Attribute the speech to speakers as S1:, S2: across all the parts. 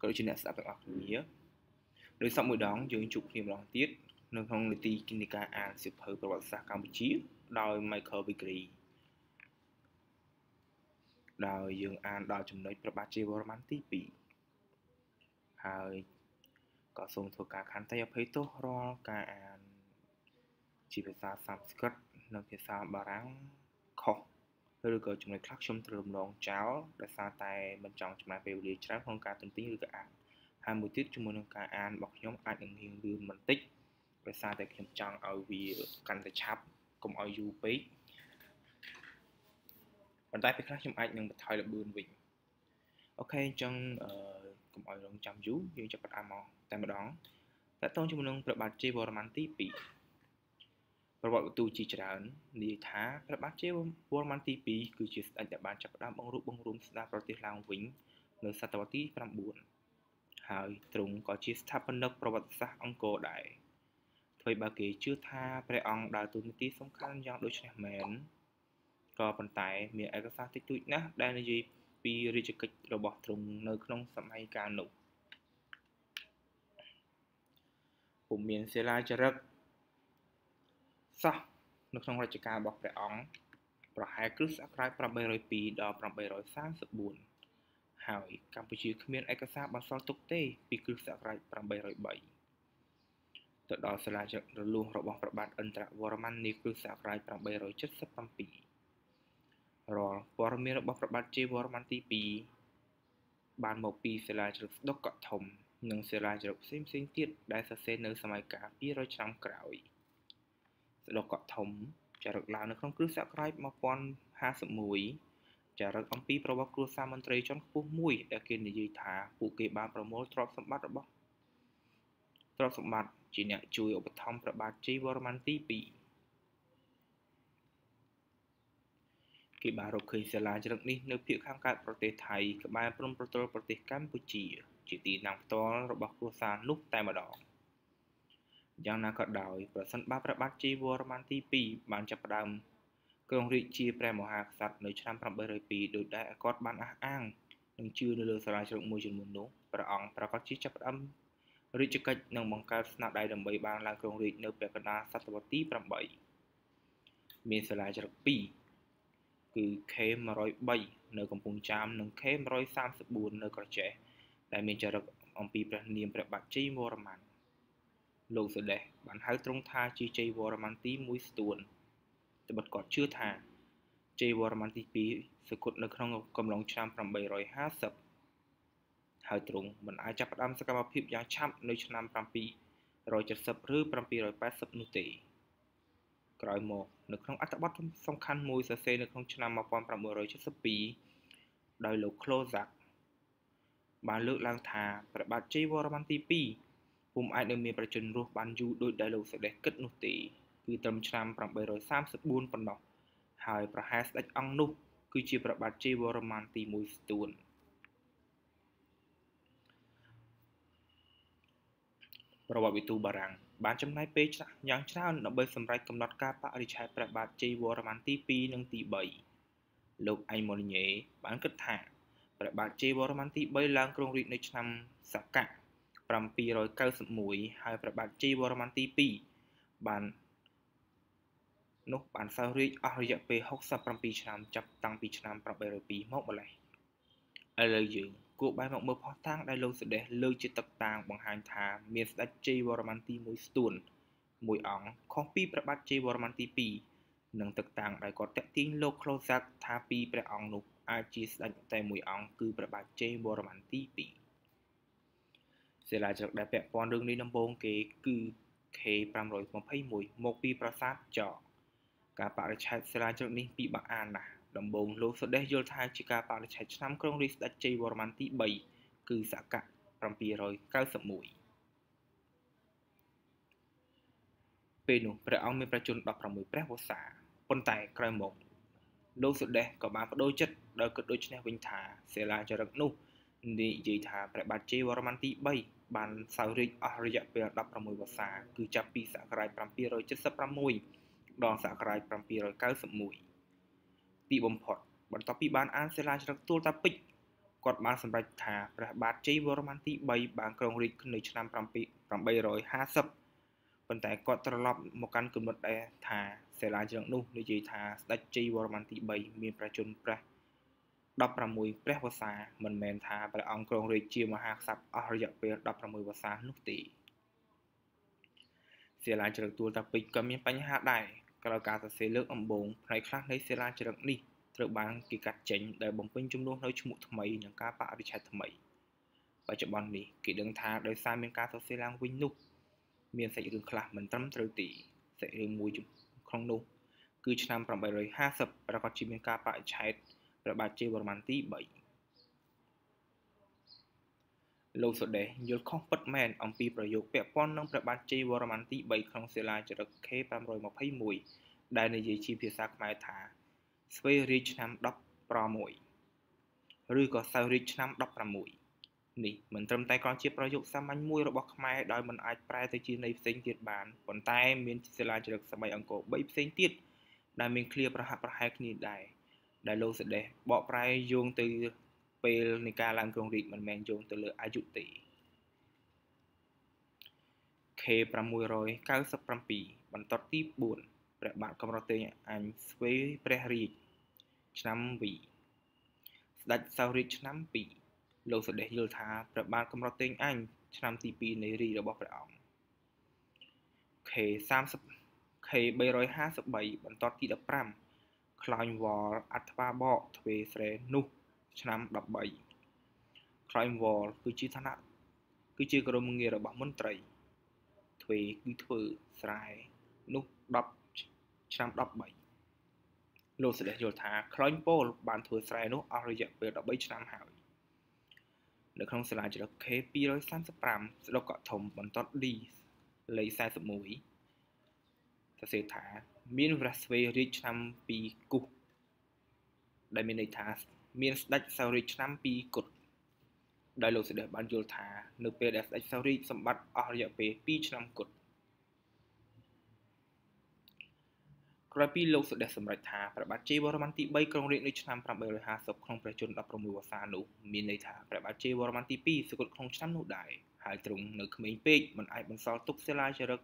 S1: ក៏ដូចជាអ្នកស្ដាប់ទាំងអស់គ្នាដោយសពមួយដងយើងជួបគ្នាម្ដងទៀតនៅក្នុងនីតិគណិការអានសៀវភៅប្រវត្តិសាស្ត្រកម្ពុជាដោយ Michael Vickery ដោយយើងអានដល់ចំណុចប្របាទជ័យវរ្ម័នទី2ហើយក៏សូមធ្វើការខន្តីអភ័យទោសរាល់ការអានជាភាសាសំស្ក្រឹតនិងភាសាបារាំងខុសឬក៏ចំណុចខ្លះខ្ញុំត្រូវរំលងចោលដោយសារតែមិនចង់ចំណាយពេលវេលាច្រើនក្នុងការទន្ទិញឬក៏អានហើយមួយទៀតជាមួយនឹងការអានរបស់ខ្ញុំអាចនឹងរៀងលឿនបន្តិចដោយសារតែខ្ញុំចង់ឲ្យវាកាន់តែឆាប់កុំឲ្យយូរពេកប៉ុន្តែពេលខ្លះខ្ញុំអាចនឹងបន្ថយល្បឿនវិញអូខេអញ្ចឹងអឺកុំឲ្យរងចាំយូរយើងចាប់ផ្ដើមមកតែម្ដងតើតោងជាមួយនឹងព្រះបាទជ័យវរ្ម័នទី2ប្រវត្តិវទូជាច្រើននិយាយថាព្រះបាទជ័យវរ្ម័នទី2គឺជាស្ដេចដែលបានចាប់ផ្ដើមបង្រួបបង្រួមស្ដារប្រទេសឡើងវិញនៅសតវត្សទី9ហើយទ្រង់ក៏ជាស្ថាបនិកប្រវត្តិសាស្ត្រអង្គរដែរអ្វីបើគេជឿថាព្រះអង្គដើរតួនាទីសំខាន់យ៉ាងដូចនេះមែនក៏ប៉ុន្តែមានឯកសារតិចតួចណាស់ដែលនិយាយពីរាជកិច្ចរបស់ទ្រង់នៅក្នុងសម័យកាលនោះពុំមានសិលាចារឹកសោះនៅក្នុងរជ្ជកាលរបស់ព្រះអង្គប្រហែលគ្រិស្តសករាជ802ដល់834ហើយកម្ពុជាគ្មានឯកសារបន្សល់ទុកទេ ពីគ្រិស្តសករាជ803ទៅដល់សាលាចក្រលួងរបស់ព្រះបាទឥន្ទ្រវរ្ម័ននាគ្រិស្តសករាជ877រាល់ព័ត៌មានរបស់ព្រះបាទជ័យវរ្ម័នទី2បានមកពីសាលាជ្រឹកស្ដុកកធំ និងសាលាជ្រឹកផ្សេងៗទៀតដែលសរសេរនៅសម័យកាល200ឆ្នាំក្រោយ។ស្ដុកកក់ធំចារឹកឡើងនៅក្នុងគ្រិស្តសករាជ1051ចារឹកអំពីប្រវត្តិគ្រួសារមន្ត្រីជាន់ខ្ពស់មួយដែលគេនិយាយថាពួកគេបានប្រមូលទ្រព្យសម្បត្តិរបស់ទ្រព្យសម្បត្តិជាអ្នកជួយឧបត្ថម្ភព្រះបាទជ័យវរ្ម័នទី2គេបានរកឃើញសាលាជ្រឹកនេះនៅភូមិខាងកើតប្រទេសថៃក្បែរព្រំប្រទល់ប្រទេសកម្ពុជា ជាទីតាំងផ្ទាល់របស់គ្រួសារនោះតែម្ដងយ៉ាងណាក៏ដោយប្រសិនបើព្រះបាទជ័យវរ្ម័នទី2បានចាប់ផ្ដើមក្រុងរាជជាព្រះមហាក្សត្រនៅឆ្នាំ802ដោយដែលគាត់បានអះអាងនិងជឿនៅលើសាលាជ្រុកមួយចំនួននោះព្រះអង្គប្រកាសជាចាប់ផ្ដើមរាជកិច្ចនិងបង្កើតស្នាដៃដើម្បីបានឡើងក្រុងរាជនៅព្រះកណ្ដាលសតវត្សទី8មានសាលាជ្រុក2គឺ K103 នៅកំពង់ចាមនិង K134 នៅក្រចេះដែលមានចរិតអំពីព្រះនាមព្រះបាទជ័យវរ្ម័នលោកសេដេសបានហៅទ្រង់ថាជាជ័យវរ្ម័នទី1ស្ទួនត្បិតគាត់ជឿថាជ័យវរ្ម័នទី2សគត់នៅក្នុងកំឡុងឆ្នាំ850ហើយទ្រង់មិនអាចចាប់ផ្ដើមសកម្មភាពយ៉ាងឆាប់នៅឆ្នាំ770ឬ780នោះទេក្រោយមកនៅក្នុង អត្ថបទសំខាន់មួយសរសេរនៅក្នុង ឆ្នាំ1972ដោយលោក Clozac បានលើកឡើងថាព្រះបាទជ័យវរ្ម័នទី2ពុំអាចនៅមានប្រជញ្ញរស់បានយូរដោយដែលលោកសេដេសគិតនោះទេគឺត្រឹមឆ្នាំ834ប៉ុណ្ណោះហើយប្រហែលស្ដេចអង្គនោះគឺជាប្របាទជ័យវរ្ម័នទី1ស្ទួនប្រវត្តិវិទូបារាំងបានចំណាយពេលយ៉ាងច្រើនដើម្បីសម្រេចកំណត់ការបរិឆេទព្រះបាទជ័យវរ្ម័នទី2និងទី3លោកអៃម៉ូលីញេបានគិតថាព្រះបាទជ័យវរ្ម័នទី3ឡើងគ្រងរាជ្យនៅឆ្នាំសកៈ791ហើយព្រះបាទជ័យវរ្ម័នទី2បាននោះបានសោយរាជអស់រយៈពេល67ឆ្នាំចាប់តាំងពីឆ្នាំ802មកម្ល៉េះឥឡូវយើងគួរបែរមកមើលផុសតាងដែលលោកស្ដេចលើកជាទឹកតាងបង្ហាញថាមានស្ដេចជ័យវរ្ម័នទី1ស្ទួនមួយអង្គខុសពីព្រះបាទជ័យវរ្ម័នទី2និងទឹកតាងដែលគាត់តាក់ទាញលោកក្លូសាក់ថាពីព្រះអង្គនោះអាចជាស្ដេចតែមួយអង្គគឺព្រះបាទជ័យវរ្ម័នទី2សិលាជ្រឹកដែលពាក់ព័ន្ធរឿងនេះដំបូងគេគឺ K521 មកពីប្រាសាទចក ការបរិឆេទសិលាជ្រឹកនេះពិបាកអានណាស់ដំបូងលោកសុដេសយល់ថាជាការបរិឆេទឆ្នាំក្រុងរាជស្ដេចជ័យវរ្ម័នទី3គឺសកៈ791ពេលនោះព្រះអង្គមានប្រជញ្ញ16ព្រះវស្សាប៉ុន្តែក្រោយមកលោកសុដេសក៏បានបដូរចិត្តដោយគិតដូច្នេះវិញថាសិលាចារឹកនោះនិយាយថាព្រះបាទជ័យវរ្ម័នទី3បានសោយរាជ្យអស់រយៈពេល16វស្សាគឺចាប់ពីសករាជ776ដល់សករាជ791ទីបំផុតបន្ទាប់ពីបានអានសិលាជ្រឹកទួលតាពេជ្រគាត់បានសម្រេចថាព្រះបាទជ័យវរ្ម័នទី3បានគ្រងរាជ្យនៅឆ្នាំ850ប៉ុន្តែគាត់ត្រឡប់មកកាន់គំនិតដែរថាសិលាជ្រឹកនោះនិយាយថាស្ដេចជ័យវរ្ម័នទី3មានប្រជជនព្រះ16ព្រះវស្សាមិនមែនថាព្រះអង្គគ្រងរាជជាមហាក្សត្រអស់រយៈពេល16វស្សានោះទេសិលាជ្រឹកទួលតាពេជ្រក៏មានបញ្ហាដែរក្រោយការសរសេរលើកអំបងផ្នែកខ្លះនៃសិលាជ្រឹកនេះត្រូវបានគេកាត់ចេញដែលបំពេញចំនួននៅឈ្មោះថ្មីនិងការបរិច្ឆេទថ្មី បច្ចុប្បន្ននេះគេដឹងថាដោយសារមានការសរសេរឡើងវិញនោះមានសាច់រឿងខ្លះមិនត្រឹមត្រូវទេសាច់រឿងមួយក្នុងនោះគឺឆ្នាំ850ប្រកាសជាមានការបរិច្ឆេទបាទជ័យវរ្ម័នទី3លោកសូដេសយល់ខុសពិតមែនអំពីប្រយោគពាក់ព័ន្ធនឹងព្រះបាទជ័យវរ្ម័នទី3ក្នុងសិលាចារឹក K521 ដែលនិយាយជា ភាសាខ្មែរថាស្វេរាជឆ្នាំ16ឬក៏សៅរាជឆ្នាំ16នេះមិនត្រឹមតែគ្រាន់ជាប្រយោគសាមញ្ញមួយរបស់ខ្មែរដោយមិនអាចប្រែទៅជាន័យផ្សេងទៀតបានប៉ុន្តែ មានសិលាចារឹកសម័យអង្គរ3ផ្សេងទៀតដែលមានឃ្លាប្រហាក់ប្រហែលគ្នាដែរ។ដែលលោកសេដេសបកប្រែយោងទៅពេលនៃការឡើងគ្រងរាជមិនមែនយោងទៅលើអយុធិ K697 បន្ទាត់ទី4ព្រះបាទកម្រតេងអញស្វេព្រះរាជឆ្នាំ2ស្ដេចសៅរាជឆ្នាំ2លោកសេដេសយល់ថាព្រះបាទកម្រតេងអញឆ្នាំទី2នៃរាជរបស់ព្រះអង្គ K30 K353 បន្ទាត់ទី15ខ្លាញ់វលអត្វាបកទ្វេស្រេនោះឆ្នាំ13ខ្លាញ់វលគឺជាឋានៈគឺជា ក្រុមងាររបស់មន្ត្រីទ្វេគឺធ្វើស្រែនោះ10ឆ្នាំ13លោកសេដេសយល់ថាខ្លាញ់ពលបានធ្វើស្រែនោះអស់រយៈពេល13ឆ្នាំហើយនៅក្នុងសាលាជ្រឹក K235 ស្ដុកកធំបន្ទាត់ D លេខ41សរសេរថាមានវរស្វេរាជឆ្នាំ2គូសដែលមានន័យថាមានស្ដេចសោរាជឆ្នាំ2គត់ដែលលោកសេដេសបានយល់ថា នៅពេលដែលស្ដេចសោរាជសម្បត្តិអស់រយៈពេល2ឆ្នាំគត់ក្រោយពីលោកសេដេសសម្រេចថាព្រះបាទជ័យវរ្ម័នទី3ក្រុងរាជនៅឆ្នាំ850ក្នុងព្រះជន្ម16វស្សានោះមានន័យថាព្រះបាទជ័យវរ្ម័នទី2សគត់ក្នុងឆ្នាំនោះដែរហើយទ្រង់នៅក្មេងពេកមិនអាចបន្សល់ទុកសិលាចារឹក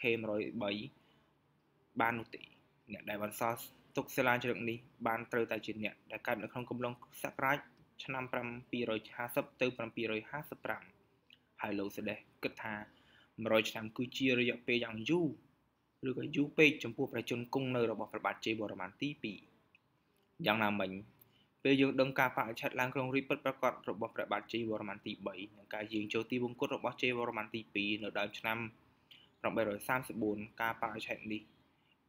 S1: K103 បាននោះទេអ្នក ដែលបានសល់ទុកសិលាជ្រឹកនេះបានត្រូវតែជាអ្នកដែលកើតនៅក្នុងកំឡុងសករាជឆ្នាំ750ទៅ755ហើយលោកសេដេសគិតថា100ឆ្នាំគឺជារយៈពេលយ៉ាងយូរឬក៏យូរពេកចំពោះប្រជាជនគង់នៅរបស់ព្រះបាទជ័យវរ្ម័នទី2យ៉ាងណាមិញពេលយើងដឹងការបដិឆេទឡើងក្នុងរាជពិតប្រកបរបស់ព្រះបាទជ័យវរ្ម័នទី3និងការយាងចូលទីវង្គតរបស់ជ័យវរ្ម័នទី2នៅដើមឆ្នាំ834ការបដិឆេទនេះ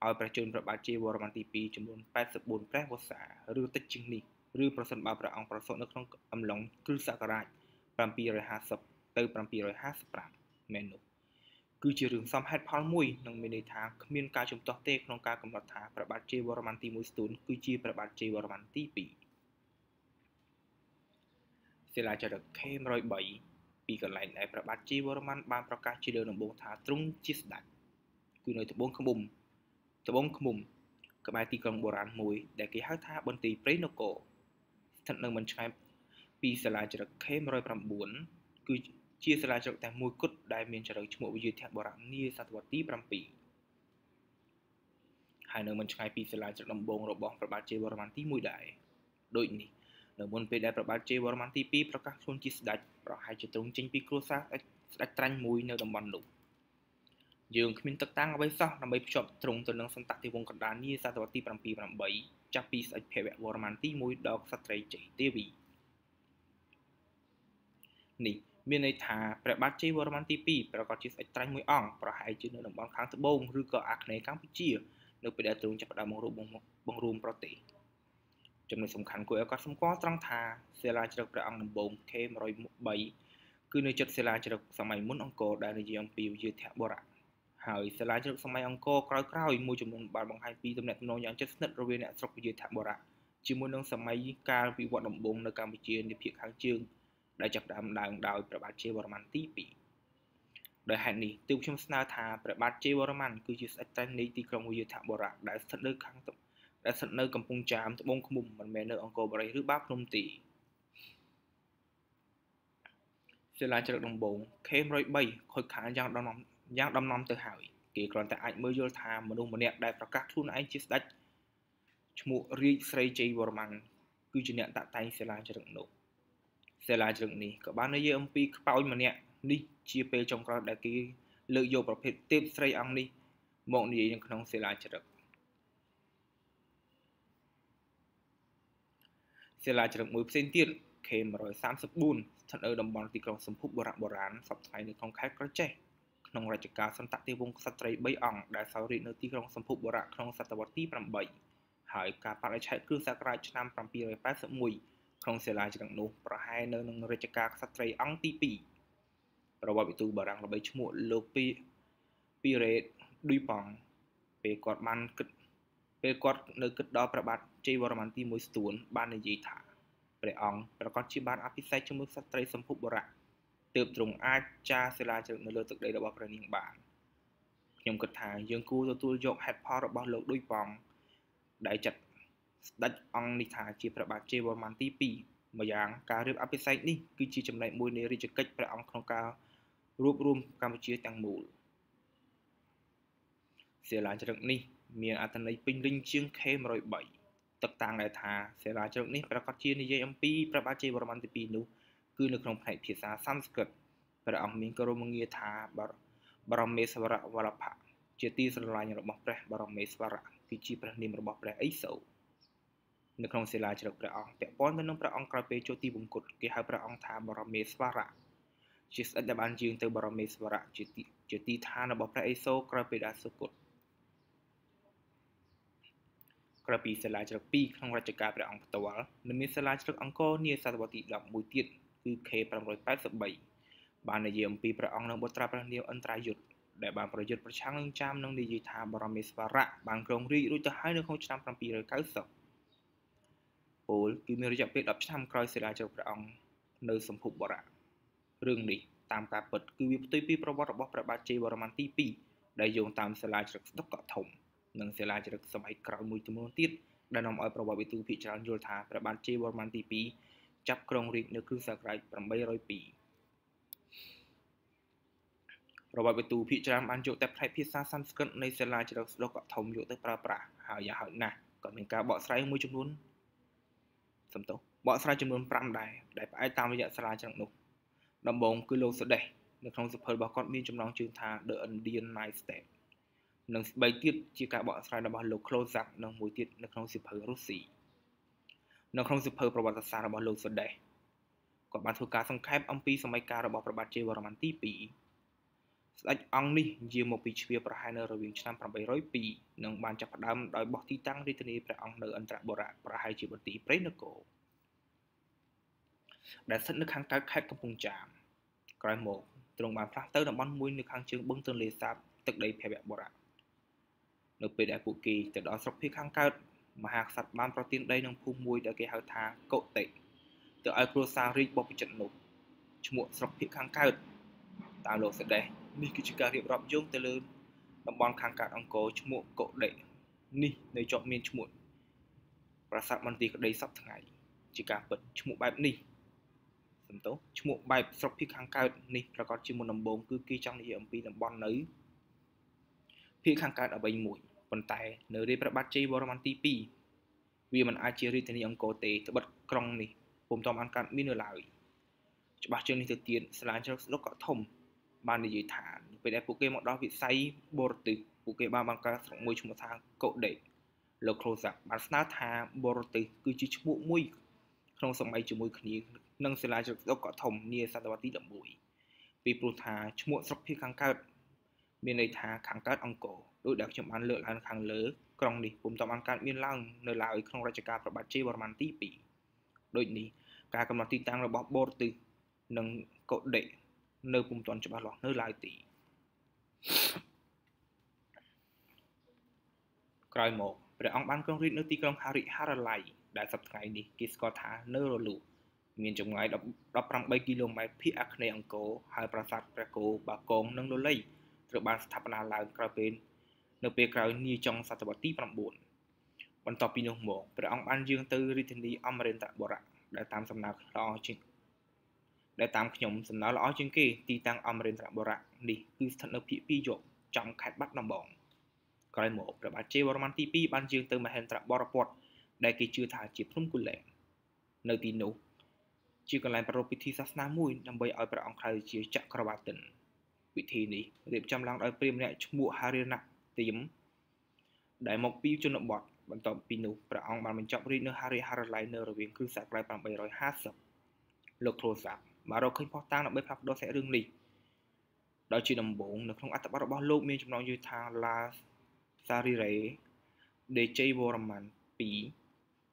S1: ឲ្យប្រជជនព្រះបាទជ័យវរ្ម័នទី2ចំនួន84ព្រះវស្សាឬតិចជាងនេះឬប្រសិនបើព្រះអង្គប្រសូតនៅក្នុងអំឡុងគ្រិស្តសករាជ750ទៅ755មែននោះគឺជារឿងសំហេតុផលមួយនឹងមានន័យថាគ្មានការជំទាស់ទេក្នុងការកំណត់ថាព្រះបាទជ័យវរ្ម័នទី1ស្ទូនគឺជាព្រះបាទជ័យវរ្ម័នទី2សិលាចារឹក K103 ពីកន្លែងដែលព្រះបាទជ័យវរ្ម័នបានប្រកាសជាលើដំបូងថាទ្រង់ជាស្ដេចគឺនៅត្បូងឃ្មុំត្បូងឃ្មុំក្បែរទីក្រុងបុរាណមួយ ដែលគេហៅថាបន្ទាយព្រៃនគរស្ថិតនៅមិនឆ្ងាយពីសាលាចរិត K109 គឺជា សាលាចរិតតែមួយគត់ដែលមានចរិតឈ្មោះវិទ្យាបុរាណនាសតវត្សទី7ហើយនៅមិនឆ្ងាយពីសាលាចរិតដំបងរបស់ព្រះបាទជ័យវរ្ម័នទី1ដែរដូចនេះនៅមុនពេលដែលព្រះបាទជ័យវរ្ម័នទី2ប្រកាសខ្លួនជាស្ដេចប្រហែលជាទ្រង់ចេញពីគ្រួសារស្ដេចត្រាញ់មួយនៅតំបន់នោះ។យើងគ្មានទឹកតាំងអ្វីសោះដើម្បីភ្ជាប់ទ្រង់ទៅនឹងសន្តតិវង្សកណ្ដាលនីសតវត្សទី7 8ចាប់ពីស្ដេចភវវរ្ម័នទី1ដល់ក្សត្រីជ័យទេវីនេះមានន័យថាព្រះបាទជ័យវរ្ម័នទី2ប្រកាសជាស្ដេចត្រាញ់មួយអង្គប្រហែលជា នៅតំបន់ខាងត្បូងឬក៏អាគ្នេយ៍កម្ពុជានៅពេលដែលទ្រង់ចាប់ផ្ដើមបង្រួបបង្រួមប្រទេសចំណុចសំខាន់គួរឲ្យកត់សម្គាល់ត្រង់ថាសិលាជ្រឹកព្រះអង្គដំបូង K103 គឺនៅចិត្តសិលាជ្រឹកសម័យមុនអង្គរដែលនិយាយអំពីវិជាធបុរៈហើយសាលាជ្រុកសម័យអង្គរក្រោយៗមួយចំនួនបានបង្ហាញពីទំនាក់ទំនងយ៉ាងជិតស្និទ្ធរវាងអ្នកស្រុកវិជ័យថាបុរៈជាមួយនឹងសម័យកាលវិវត្តដំបូងនៅកម្ពុជានាភាគខាងជើងដែលចាប់ផ្ដើមឡើងដោយព្រះបាទជ័យវរ្ម័នទី2ដោយហេតុនេះទើបខ្ញុំស្នើថាព្រះបាទជ័យវរ្ម័នគឺជាស្ដេចតែនៃទីក្រុងវិជ័យថាបុរៈដែលស្ថិតនៅខាងដែលស្ថិតនៅកំពង់ចាមត្បូងឃ្មុំមិនមែននៅអង្គរបុរីឬបាភ្នំទីសាលាជ្រឹកដំបូង K103 ខូចខានយ៉ាងដំណំយ៉ាងដំណំទៅហើយគេគ្រាន់តែអាចមើលយល់ថាមនុស្សម្នាក់ដែលប្រកាសខ្លួនឯងជាស្ដេចឈ្មោះរាជស្រីជ័យវរ្ម័នគឺជាអ្នកតាក់តែងសិលាជ្រឹកនោះសិលាជ្រឹកនេះក៏បាននិយាយអំពីខ្បោចម្នាក់នេះជាពេលចុងក្រោយដែលគេលើកយកប្រភេទទេពស្រីអង្គនេះមកនិយាយនៅក្នុងសិលាជ្រឹកសិលាជ្រឹកមួយផ្សេងទៀត K134 ស្ថិតនៅតំបន់ទីក្រុងសម្ភុបបុរៈបុរាណសពថ្ងៃនៅក្នុងខេត្តក្រចេះក្នុងរជ្ជកាលសន្តតិវង្សក្សត្រី3អង្គដែលសោយរាជ្យនៅទីក្រុងសម្ភុបរៈក្នុងសតវត្សទី8ហើយការបដិឆេទគឺសករាជឆ្នាំ781ក្នុងសិលាជ្រឹងនោះប្រហែលនៅនឹងរជ្ជកាលក្សត្រីអង្គទី2ប្រវត្តិវិទូបារាំងល្បីឈ្មោះលោកពីពីរ៉េតឌុយប៉ង់ពេលគាត់បានគិតពេលគាត់នៅគិតដល់ប្របាទជ័យវរ្ម័នទី1ស្ទួនបាននិយាយថាព្រះអង្គប្រកាសជាបានអភិសេកជាមួយក្សត្រីសម្ភុបរៈទើបទ្រង់អាចចារសិលាជ្រឹកនៅលើទឹកដីរបស់ព្រះនាងបានខ្ញុំគិតថា យើងគួរទទួលយកហេតុផលរបស់លោកដូចបងដែលចាត់ស្ដេចអង្គនេះថាជាព្រះបាទជេវរម័នទី2ម្យ៉ាងការរៀបអភិសេកនេះគឺជាចំណែកមួយនៃរាជកិច្ចព្រះអង្គក្នុងការរួបរวมកម្ពុជាទាំងមូលសិលាជ្រឹកនេះមានអត្ថន័យពេញលេញជាង K103 ទឹកតាំងដែលថាសិលាជ្រឹកនេះប្រកាសជានិយាយអំពីព្រះបាទជេវរម័នទី2នោះគឺនៅក្នុងផ្នែកភាសាសំស្ក្រឹតព្រះអង្គមានក្រុមងារថាបរមេស្វរវរភៈជាទីស្រឡាញ់របស់ព្រះបរមេស្វរៈគឺជាព្រះនាមរបស់ព្រះឥសូរនៅក្នុងសិលាជ្រឹកព្រះអង្គពាក់ព័ន្ធទៅនឹងព្រះអង្គក្រោយពេលចូលទីវង្គតគេហៅព្រះអង្គថាបរមេស្វរៈជាស្ដេចដែលបានយាងទៅបរមេស្វរៈជាទី ជាទីឋានរបស់ព្រះឥសូរក្រោយពេលដែលសុគតក្រោយពីសិលាជ្រឹក2ក្នុងរជ្ជកាលព្រះអង្គផ្ទាល់និងមានសិលាជ្រឹកអង្គរនាសតវត្សទី11ទៀតគឺ K583 បាននិយាយអំពីព្រះអង្គនឹងបុត្រាព្រះនាវអន្តរាយុទ្ធដែលបានប្រយុទ្ធប្រឆាំងនឹងចាមនិងនិយាយថាបរមេស្វរៈបានគ្រងរាជរួចទៅហើយនៅក្នុងឆ្នាំ790ពោលគឺមានរយៈពេល10ឆ្នាំក្រោយសិលាជ័យព្រះអង្គនៅសម្ភុបរៈរឿងនេះ តាមការពិតគឺវាផ្ទុយពីប្រវត្តិរបស់ព្រះបាទជ័យវរ្ម័នទី2ដែលយោងតាមសិលាជ្រឹកស្ដុកកធំនិងសិលាជ្រឹកសម័យក្រោយមួយចំនួនទៀតដែលនាំឲ្យប្រវត្តិវិទូភិកច្រើនយល់ថាព្រះបាទជ័យវរ្ម័នទី2ចាប់ក្រុងរាជនៅគ្រិស្តសករាជ802របបវិទូភាគច្រើនបានយកតែផ្នែកភាសាសំស្ក្រឹតនៃសិលាចារឹកស្ដុកកធំយកទៅប្រើប្រាស់ហើយយ៉ាហោចណាស់ក៏មានការបកស្រាយមួយចំនួនសំទោសបកស្រាយចំនួន5ដែរដែលផ្អែកតាមរយៈសិលាចារឹកនោះ ដំបូងគឺលោកសដេះនៅក្នុងសភើរបស់គាត់មានចំណងជើងថា The Indian Night Step និង3ទៀតជាការបកស្រាយរបស់លោក Closak និងមួយទៀតនៅក្នុងសភើរុស្ស៊ីនៅក្នុងសៀវភៅប្រវត្តិសាស្ត្ររបស់លោកសូដេសគាត់បានធ្វើការសង្ខេបអំពីសម័យកាលរបស់ព្រះបាទជ័យវរ្ម័នទី2ស្ដេចអង្គនេះយាងមកពីជ្វាប្រហែលនៅរវាងឆ្នាំ802និងបានចាប់ផ្ដើមដោយបោះទីតាំងរាជធានីព្រះអង្គនៅអន្តរបុរៈប្រហែលជាបន្ទាយព្រៃនគរដែលស្ថិតនៅខាងកើតខេត្តកំពង់ចាមក្រោយមកទ្រង់បានផ្លាស់ទៅតំបន់មួយនៅខាងជើងបឹងទន្លេសាបទឹកដីភវបុរៈនៅពេលដែលពួកគេទៅដល់ស្រុកភៀកខាងកើតមហាក្សត្របានប្រទានដីនឹងភូមិមួយដែលគេហៅថាកុតិទៅឲ្យគ្រួសាររាជបព្វជិតនោះឈ្មោះស្រុកភៀកខាងកើតតាមលោកសេដេសនេះគឺជាការរៀបរាប់យោងទៅលើតំបន់ខាងកើតអង្គរឈ្មោះកុតិនេះនៅជាប់មានឈ្មោះប្រាសាទមន្ទីរក្តីសពថ្ងៃជាការពិតឈ្មោះបែបនេះសំទោសឈ្មោះបែបស្រុកភៀកខាងកើតនេះប្រកាសជាមុនដំបូងគឺគេចង់និយាយអំពីតំបន់នៅភៀកខាងកើតអ្វីមួយប៉ុន្តែនៅរាជព្រះបាទជ័យវរ្ម័នទី2វាមិនអាចជារាជធានីអង្គរទេត្បិតក្រុងនេះពុំទាន់បានកាត់មាននៅឡើយច្បាស់ជាងនេះទៅទៀតសាលាជ្រកស្លុកក៏ធំ បាននិយាយថាពេលដែលពួកគេមកដល់វិស័យបរទេសពួកគេបានបង្កើតស្រុកមួយឈ្មោះថាកូដេកលោកគ្រូសាក់បានស្នើថាបរទេសគឺជាឈ្មោះមួយក្នុងសម័យជាមួយគ្នានឹងសាលាជ្រកស្លុកក៏ធំនាសតវត្សទី11ពីព្រោះថាឈ្មោះ ស្រុកភៀកខាងកើតមានន័យថាខាងកើតអង្គរដោយដែលខ្ញុំបានលើកឡើងខាងលើក្រុងនេះពុំតបានកើតមានឡើងនៅឡើយក្នុងរជ្ជកាលព្រះបាទជ័យវរ្ម័នទី2ដូចនេះការកំណត់ទីតាំងរបស់បូរទិសនិងកូដេនៅពុំទាន់ច្បាស់លាស់នៅឡើយទីក្រោយមកព្រះអង្គបានគ្រងរាជនៅទីក្រុងហារិហារឡៃដែលសប្តាហ៍នេះគេស្គាល់ថានៅរលូ មានចម្ងាយ18គីឡូម៉ែត្រភាគអាគ្នេយ៍អង្គរហើយប្រាសាទព្រះគោបាគងនិងលលៃត្រូវបានស្ថាបនាឡើងក្រោយពេលនៅពេលក្រោយនាចុងសតវត្សទី9បន្ទាប់ពីនោះមកព្រះអង្គបានយាងទៅរាជធានីអមរិន្ទបុរៈដែលតាមសំណើល្អជាងដែលតាមខ្ញុំសំណើល្អជាងគេទីតាំងអមរិន្ទបុរៈនេះគឺស្ថិតនៅភាគ2យប់ចំខេត្តបាត់ដំបងក្រោយមកព្រះបាទជ័យវរ្ម័នទី2បានយាងទៅមហេន្ទ្របរពត ដែលគេជឿថាជាភ្នំគូលែននៅទីនោះជាកន្លែងប្រារព្ធពិធីសាសនាមួយដើម្បីឲ្យព្រះអង្គក្លាយជាចក្រវាតិនពិធីនេះរៀបចំឡើងដោយព្រាហ្មណ៍ម្នាក់ឈ្មោះហារិណៈទៀមដែលមកពីជនបទបន្ទាប់ពីនោះព្រះអង្គបានបញ្ចប់រាជនៅហារិហរឡ័យនៅរវាងគ្រិស្តសករាជ850លោកគ្រូសាបានរកឃើញផុសតាងដើម្បីផ្លាស់ប្ដូរសាច់រឿងនេះដោយជាដំបូងនៅក្នុងអត្ថបទរបស់លោកមានចំណងយល់ថាឡាសារីរ៉េដេជ័យវរ្ម័ន2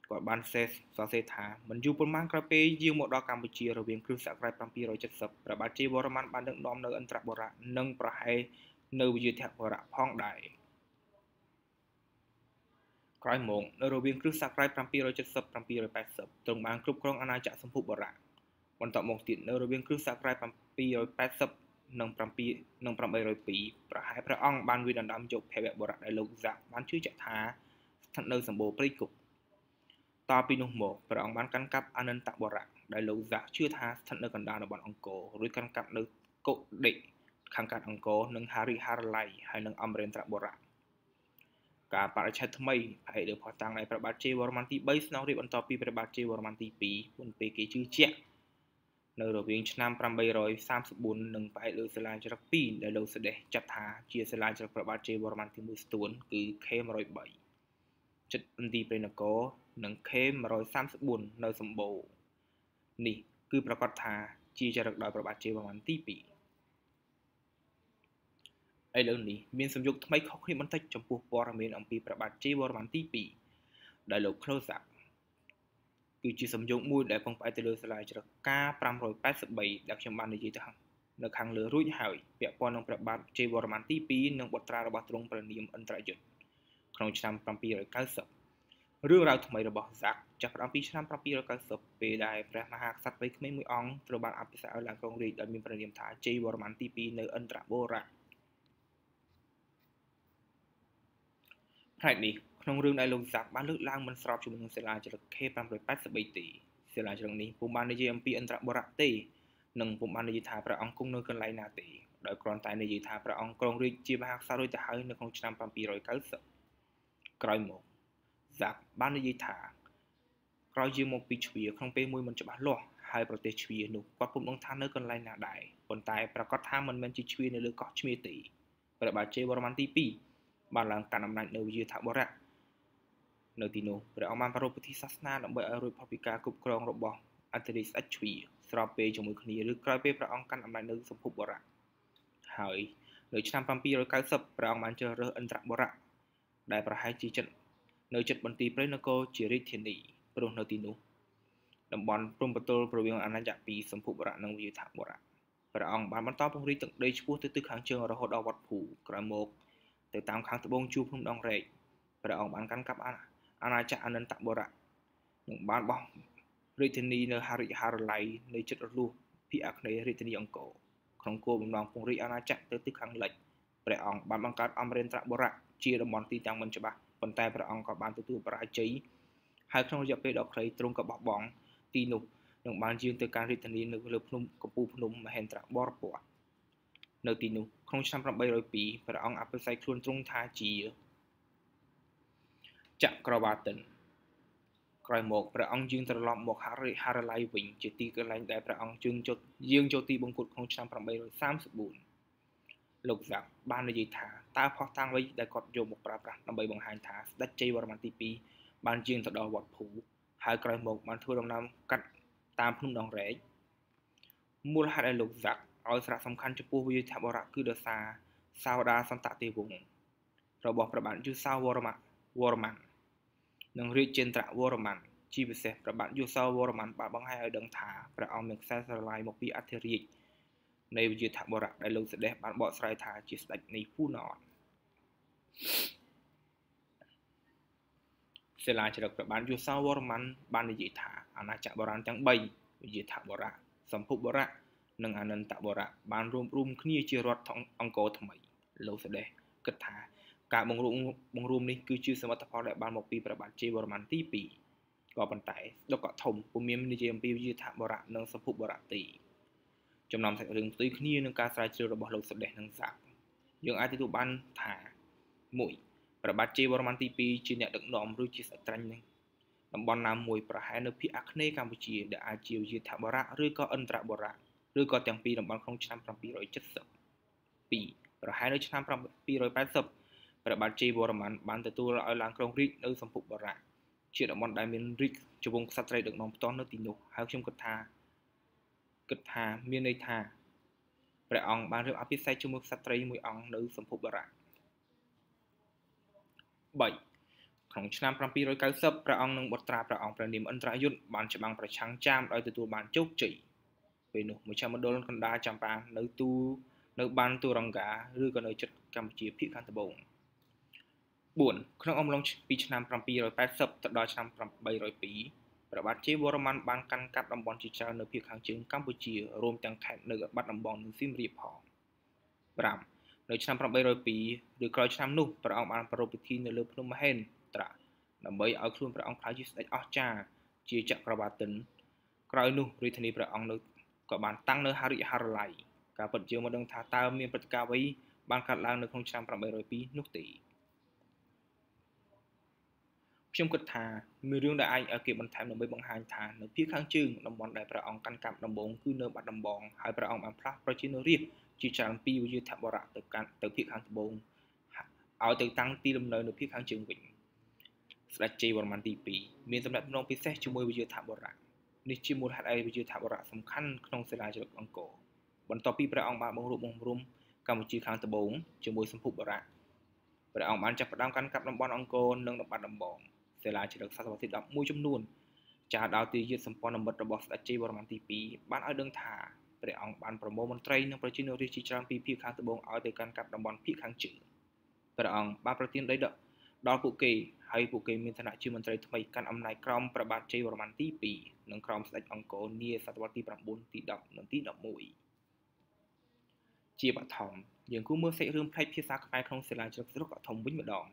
S1: គាត់បានសេះសរសេរថាមិនយូរប៉ុន្មានក្រោយពេលយាងមកដល់កម្ពុជារវាងគ្រិស្តសករាជ770ព្រះបាទជ័យវរ្ម័នបានដឹកនាំនៅអន្តរបរៈនិង ប្រហែលនៅវិជាធវរៈផងដែរក្រោយមកនៅរវាងគ្រិស្តសករាជ770 780ទ្រង់បានគ្រប់គ្រងអាណាចក្រសម្ភុបរៈបន្តមកទៀតនៅរវាងគ្រិស្តសករាជ780និង7និង802ប្រហែលព្រះអង្គបានវាដណ្ដើមយកភវៈបរៈដែលលោកហ្សាក់បានជឿជាក់ថាស្ថិតនៅសម្បូរព្រៃគុកតពីនោះមកព្រះអង្គបានកាន់កាប់អនន្តបរៈដែលលោកហ្សាក់ជឿថាស្ថិតនៅកណ្ដាលតំបន់អង្គររួចកាន់កាប់នៅកុដិខាងកើតអង្គរនិងហារិហារឡៃហើយនិងអមរិន្ទ្របរៈការបរិច្ឆេទថ្មីផ្អែកលើផុសតាំងនៃព្រះបាទជ័យវរ្ម័នទី3ស្នងរាជបន្តពីព្រះបាទជ័យវរ្ម័នទី2មុនពេលគេជឿជាក់នៅរវាងឆ្នាំ834និងផ្អែកលើសិលាចារឹក2ដែលលោកសដេះចាត់ថាជាសិលាចារឹកព្រះបាទជ័យវរ្ម័នទី1ស្ទួនគឺ K103 ចិត្តឥន្ទីព្រៃនគរនិង K134 នៅសម្បូរនេះគឺ ប្រកាសថាជាចារឹកដោយព្រះបាទជ័យវរ្ម័នទី2ឥឡូវនេះមានសំយោគថ្មីខុសគ្នាបន្តិចចំពោះព័ត៌មានអំពីប្របាទជ័យវរ្ម័នទី2ដែលលោក Close គឺជាសំយោគមួយដែលពឹងផ្អែកទៅលើសាលាជ្រកា583ដែលខ្ញុំបាននិយាយទៅនៅខាងលើរួចហើយពាក់ព័ន្ធនឹងប្របាទជ័យវរ្ម័នទី2និងបុត្រារបស់ទ្រង់ព្រះនាមឥន្ទ្រយុទ្ធក្នុងឆ្នាំ790រឿងរ៉ាវថ្មីរបស់សាក់ចាប់ផ្ដើមពីឆ្នាំ790ពេលដែលព្រះមហាក្សត្រវ័យក្មេងមួយអង្គត្រូវបានអភិសេកឲ្យឡើងគ្រងរាជ្យដោយមានព្រះនាមថាជ័យវរ្ម័នទី2នៅឥន្ទ្របុរៈផ្នែកនេះក្នុងរឿងដែលលោកសាក់បានលើកឡើងមិនស្របជាមួយនឹងសិលាជ្រឹក K583 ទីសិលាជ្រឹកនេះពុំបាននិយាយអំពីអន្តរបុរៈទេនិងពុំបាននិយាយថាព្រះអង្គគង់នៅកន្លែងណាទេដោយគ្រាន់តែនិយាយថាព្រះអង្គគ្រងរាជជាមហាក្សត្ររួចទៅហើយនៅក្នុងឆ្នាំ790ក្រោយមកសាក់បាននិយាយថាក្រោយជាមកពីជ្វាក្នុងពេលមួយមិនច្បាស់លាស់ហើយប្រទេសជ្វានោះគាត់ពុំដឹងថានៅ កន្លែងណាដែរប៉ុន្តែប្រកាសថាមិនមែនជាជ្វានៅលើកោះជ្វាទេព្រះបាទជ័យវរ្ម័នទី2បានឡើងកាន់អំណាចនៅវិជាថាបុរៈនៅទីនោះព្រះអង្គបានប្រោសពិធីសាសនាដើម្បីឲ្យរួចផុតពីការគ្រប់គ្រងរបស់អន្តរិកស្ដេចជ្វីស្របពេលជាមួយគ្នាឬក្រោយពេលព្រះអង្គកាន់អំណាចនៅសម្ភពបុរៈហើយនៅឆ្នាំ790ព្រះអង្គបានជ្រើសរើសឥន្ទ្របុរៈដែលប្រហែលជាចិត្តនៅចិត្តបន្ទាយព្រៃនគរជារាជធានីព្រោះនៅទីនោះតំបន់ព្រំប្រទល់ប្រវាងអាណាចក្រពីសម្ភពបុរៈនិងវិយថាបុរៈព្រះអង្គបានបន្តពង្រីកទឹកដីឆ្ពោះទៅទិសខាងជើងរហូតដល់វត្តភូក្រោយមកទៅតាមខាងត្បូងជួរភ្នំដងរែកព្រះអង្គបានកាន់កាប់អាណាចក្រអនន្តបុរៈនិងបានបោះរាជធានីនៅហរិហរឡៃនៃជិតរលួសភីអាគ្នេយ៍រាជធានីអង្គរក្នុងគោលបំណងពង្រីកអាណាចក្រទៅទិសខាងលិចព្រះអង្គបានបង្កើតអមរិន្ទ្របុរៈជាតំបន់ទីតាំងមិនច្បាស់ប៉ុន្តែព្រះអង្គក៏បានទទួលបរាជ័យហើយក្នុងរយៈពេលដ៏ខ្លីទ្រង់ក៏បោះបង់ទីនោះនឹងបានយាងទៅកាន់រាជធានីនៅលើភ្នំកំពូលភ្នំមហេន្ទ្របរពណ៌នៅទីនោះក្នុងឆ្នាំ802ព្រះអង្គអភិសេកខ្លួនទ្រង់ថាជាចក្រវាតិនក្រោយមកព្រះអង្គយាងត្រឡប់មកហរិហរឡៃវិញ ជាទីកន្លែងដែលព្រះអង្គជើងចុតយាងចូលទីបង្គត់ក្នុងឆ្នាំ834លោកសាក់បាននិយាយថាតើផោះតាំងអ្វីដែលគាត់យកមកប្រើប្រាស់ដើម្បីបង្ហាញថាស្ដេចជ័យវរ្ម័នទី2បានយាងទៅដល់វត្តភូហើយក្រោយមកបានធ្វើដំណើរកាត់តាមភ្នំដងរែកមូលហេតុដែលលោកសាក់ឲ្យសារៈសំខាន់ចំពោះវិយថាបរៈគឺដោយសារសាវតាសន្តតិវង្សរបស់ព្រះបាទយូសាវរម័នវរម័ននិងរាជចេន្ទ្រវរម័នជាពិសេសព្រះបាទយូសាវរម័នបានបង្ហាញឲ្យដឹងថាព្រះអង្គមានខ្សែស្រឡាយមកពីអធិរាជនៃវិយថាបរៈដែលលោកសេដេសបានបកស្រាយថា ជាស្ដេចនៃពូណនសិលាចារឹកព្រះបានយូសាវរម័នបាននិយាយថាអាណាចក្របរានទាំង3វិយថាបរៈសម្ភុបរៈនិងអានន្តបុរៈបានរួមរុំគ្នាជារដ្ឋអង្គរថ្មី លោកសេដេសគិតថាការបង្រួមបង្រួមនេះគឺជាសមិទ្ធផលដែលបានមកពីព្រះបាទជ័យវរ្ម័នទី2ក៏ប៉ុន្តែស្ដុកកធំពុំមាននិយាយអំពីយថាបុរៈនិងសភុបុរៈទីចំណោមសាច់រឿងផ្ទុយគ្នានឹងការស្រាវជ្រាវរបស់លោកសេដេសនិងសាក់យើងអាចទទួលបានថា1ព្រះបាទជ័យវរ្ម័នទី2ជាអ្នកដឹកនាំឬជាស្ដេចត្រាញ់នឹងតំបន់ណាមួយប្រហែលនៅភូមិអាគ្នេយ៍កម្ពុជាដែលអាចជាយថាបុរៈឬក៏ឥន្ទ្របុរៈឬក៏ទាំងពីរតំបន់ក្នុងឆ្នាំ772ប្រហែលនៅឆ្នាំ780ព្រះបាទជ័យវរ្ម័នបានទទួលឲ្យឡើងគ្រងរាជ្យនៅសម្ពុបបរាក់ជាតំបន់ដែលមានរាជជាវង្សខ្សត្រីដឹកនាំផ្ទាល់នៅទីនោះហើយខ្ញុំគិតថាគិតថាមានន័យថាព្រះអង្គបានរៀបអភិសេកជាមួយខ្សត្រីមួយអង្គនៅសម្ភពបរៈ3ក្នុងឆ្នាំ790ព្រះអង្គនឹងបុត្រាព្រះអង្គព្រះនាមអន្តរយុទ្ធបានច្បាំងប្រឆាំងចាមដោយទទួលបានជោគជ័យពេលនោះមជ្ឈមណ្ឌលកណ្ដាលចម្ប៉ានៅទូ នៅ បានទូរង្កាឬក៏នៅជិតកម្ពុជាភាគខាងត្បូង4ក្នុងអំឡុងពីឆ្នាំ780ទៅដល់ឆ្នាំ802ព្រះបាទជ័យវរ្ម័នបានកាន់កាប់តំបន់ជាច្រើននៅភាគខាងជើងកម្ពុជារួមទាំងខេត្តនៅបាត់ដំបងនិងសៀមរាបផង5នៅឆ្នាំ802ឬក្រោយឆ្នាំនោះព្រះអង្គបានប្រារព្ធពិធីនៅលើភ្នំមហេន្ទ្រាដើម្បីឲ្យខ្លួនព្រះអង្គក្លាយជាស្ដេចអស្ចារ្យជាចក្រវាតិនក្រោយនោះរាជធានីព្រះអង្គនៅក៏បានតាំងនៅហារិហរឡ័យការពិតយើងមិនដឹងថាតើមានព្រឹត្តិការណ៍អ្វី បានកើតឡើងនៅក្នុងឆ្នាំ802នោះទេខ្ញុំគិតថាមានរឿងដែលអាចឲ្យគេបន្ថែមដើម្បីបង្ហាញថានៅភាគខាងជើងតំបន់ដែលព្រះអង្គកាន់កាប់ដំបង គឺនៅបាត់ដំបងហើយព្រះអង្គបានផ្លាស់ប្រជារាស្ត្រជាច្រើនពីវិជាធបរៈទៅកាន់ទៅភាគខាងត្បូងឲ្យទៅតាំងទីលំនៅ នៅភាគខាងជើងវិញស្ដេចជ័យវរ្ម័នទី2មានតំណែងពិសេសជាមួយវិជាធបរៈនេះជាមូលហេតុអីវាជា ថាវរៈសំខាន់ក្នុងសិលាចារឹកអង្គរបន្ទាប់ពីព្រះអង្គបានបង្រួបបង្រួមកម្ពុជាខាងត្បូងជាមួយសម្ភុបរៈព្រះអង្គបានចាប់ផ្ដើមកាន់កាប់តំបន់អង្គរនិងតំបន់ដំបងសិលាចារឹកសាសវត្សទី11ចំនួនចាស់ដល់ទីយាតសម្ព័ន្ធមិត្តរបស់ស្ដេចជ័យវរ្ម័នទី2បានឲ្យដឹងថាព្រះអង្គបានប្រមូលមន្ត្រីនិងប្រជាជនរាជជាច្រើនពីភាគខាងត្បូងឲ្យទៅកាន់កាប់តំបន់ភាគខាងជើងព្រះអង្គបានប្រទានដីដកដល់ពួកគេហើយពួកគេមានឋានៈជាមន្ត្រីថ្មីកាន់អំណាចក្រោមព្រះបាទជ័យវរ្ម័នទី2និងក្រោមស្ដេចអង្គរនាសតវត្សទី9ទី10និងទី11ជាបឋមយើងគូមើលសាច់រឿងផ្នែកភាសាខ្មែរក្នុងសិលាជ្រឹកស្រុកកធំវិញម្ដង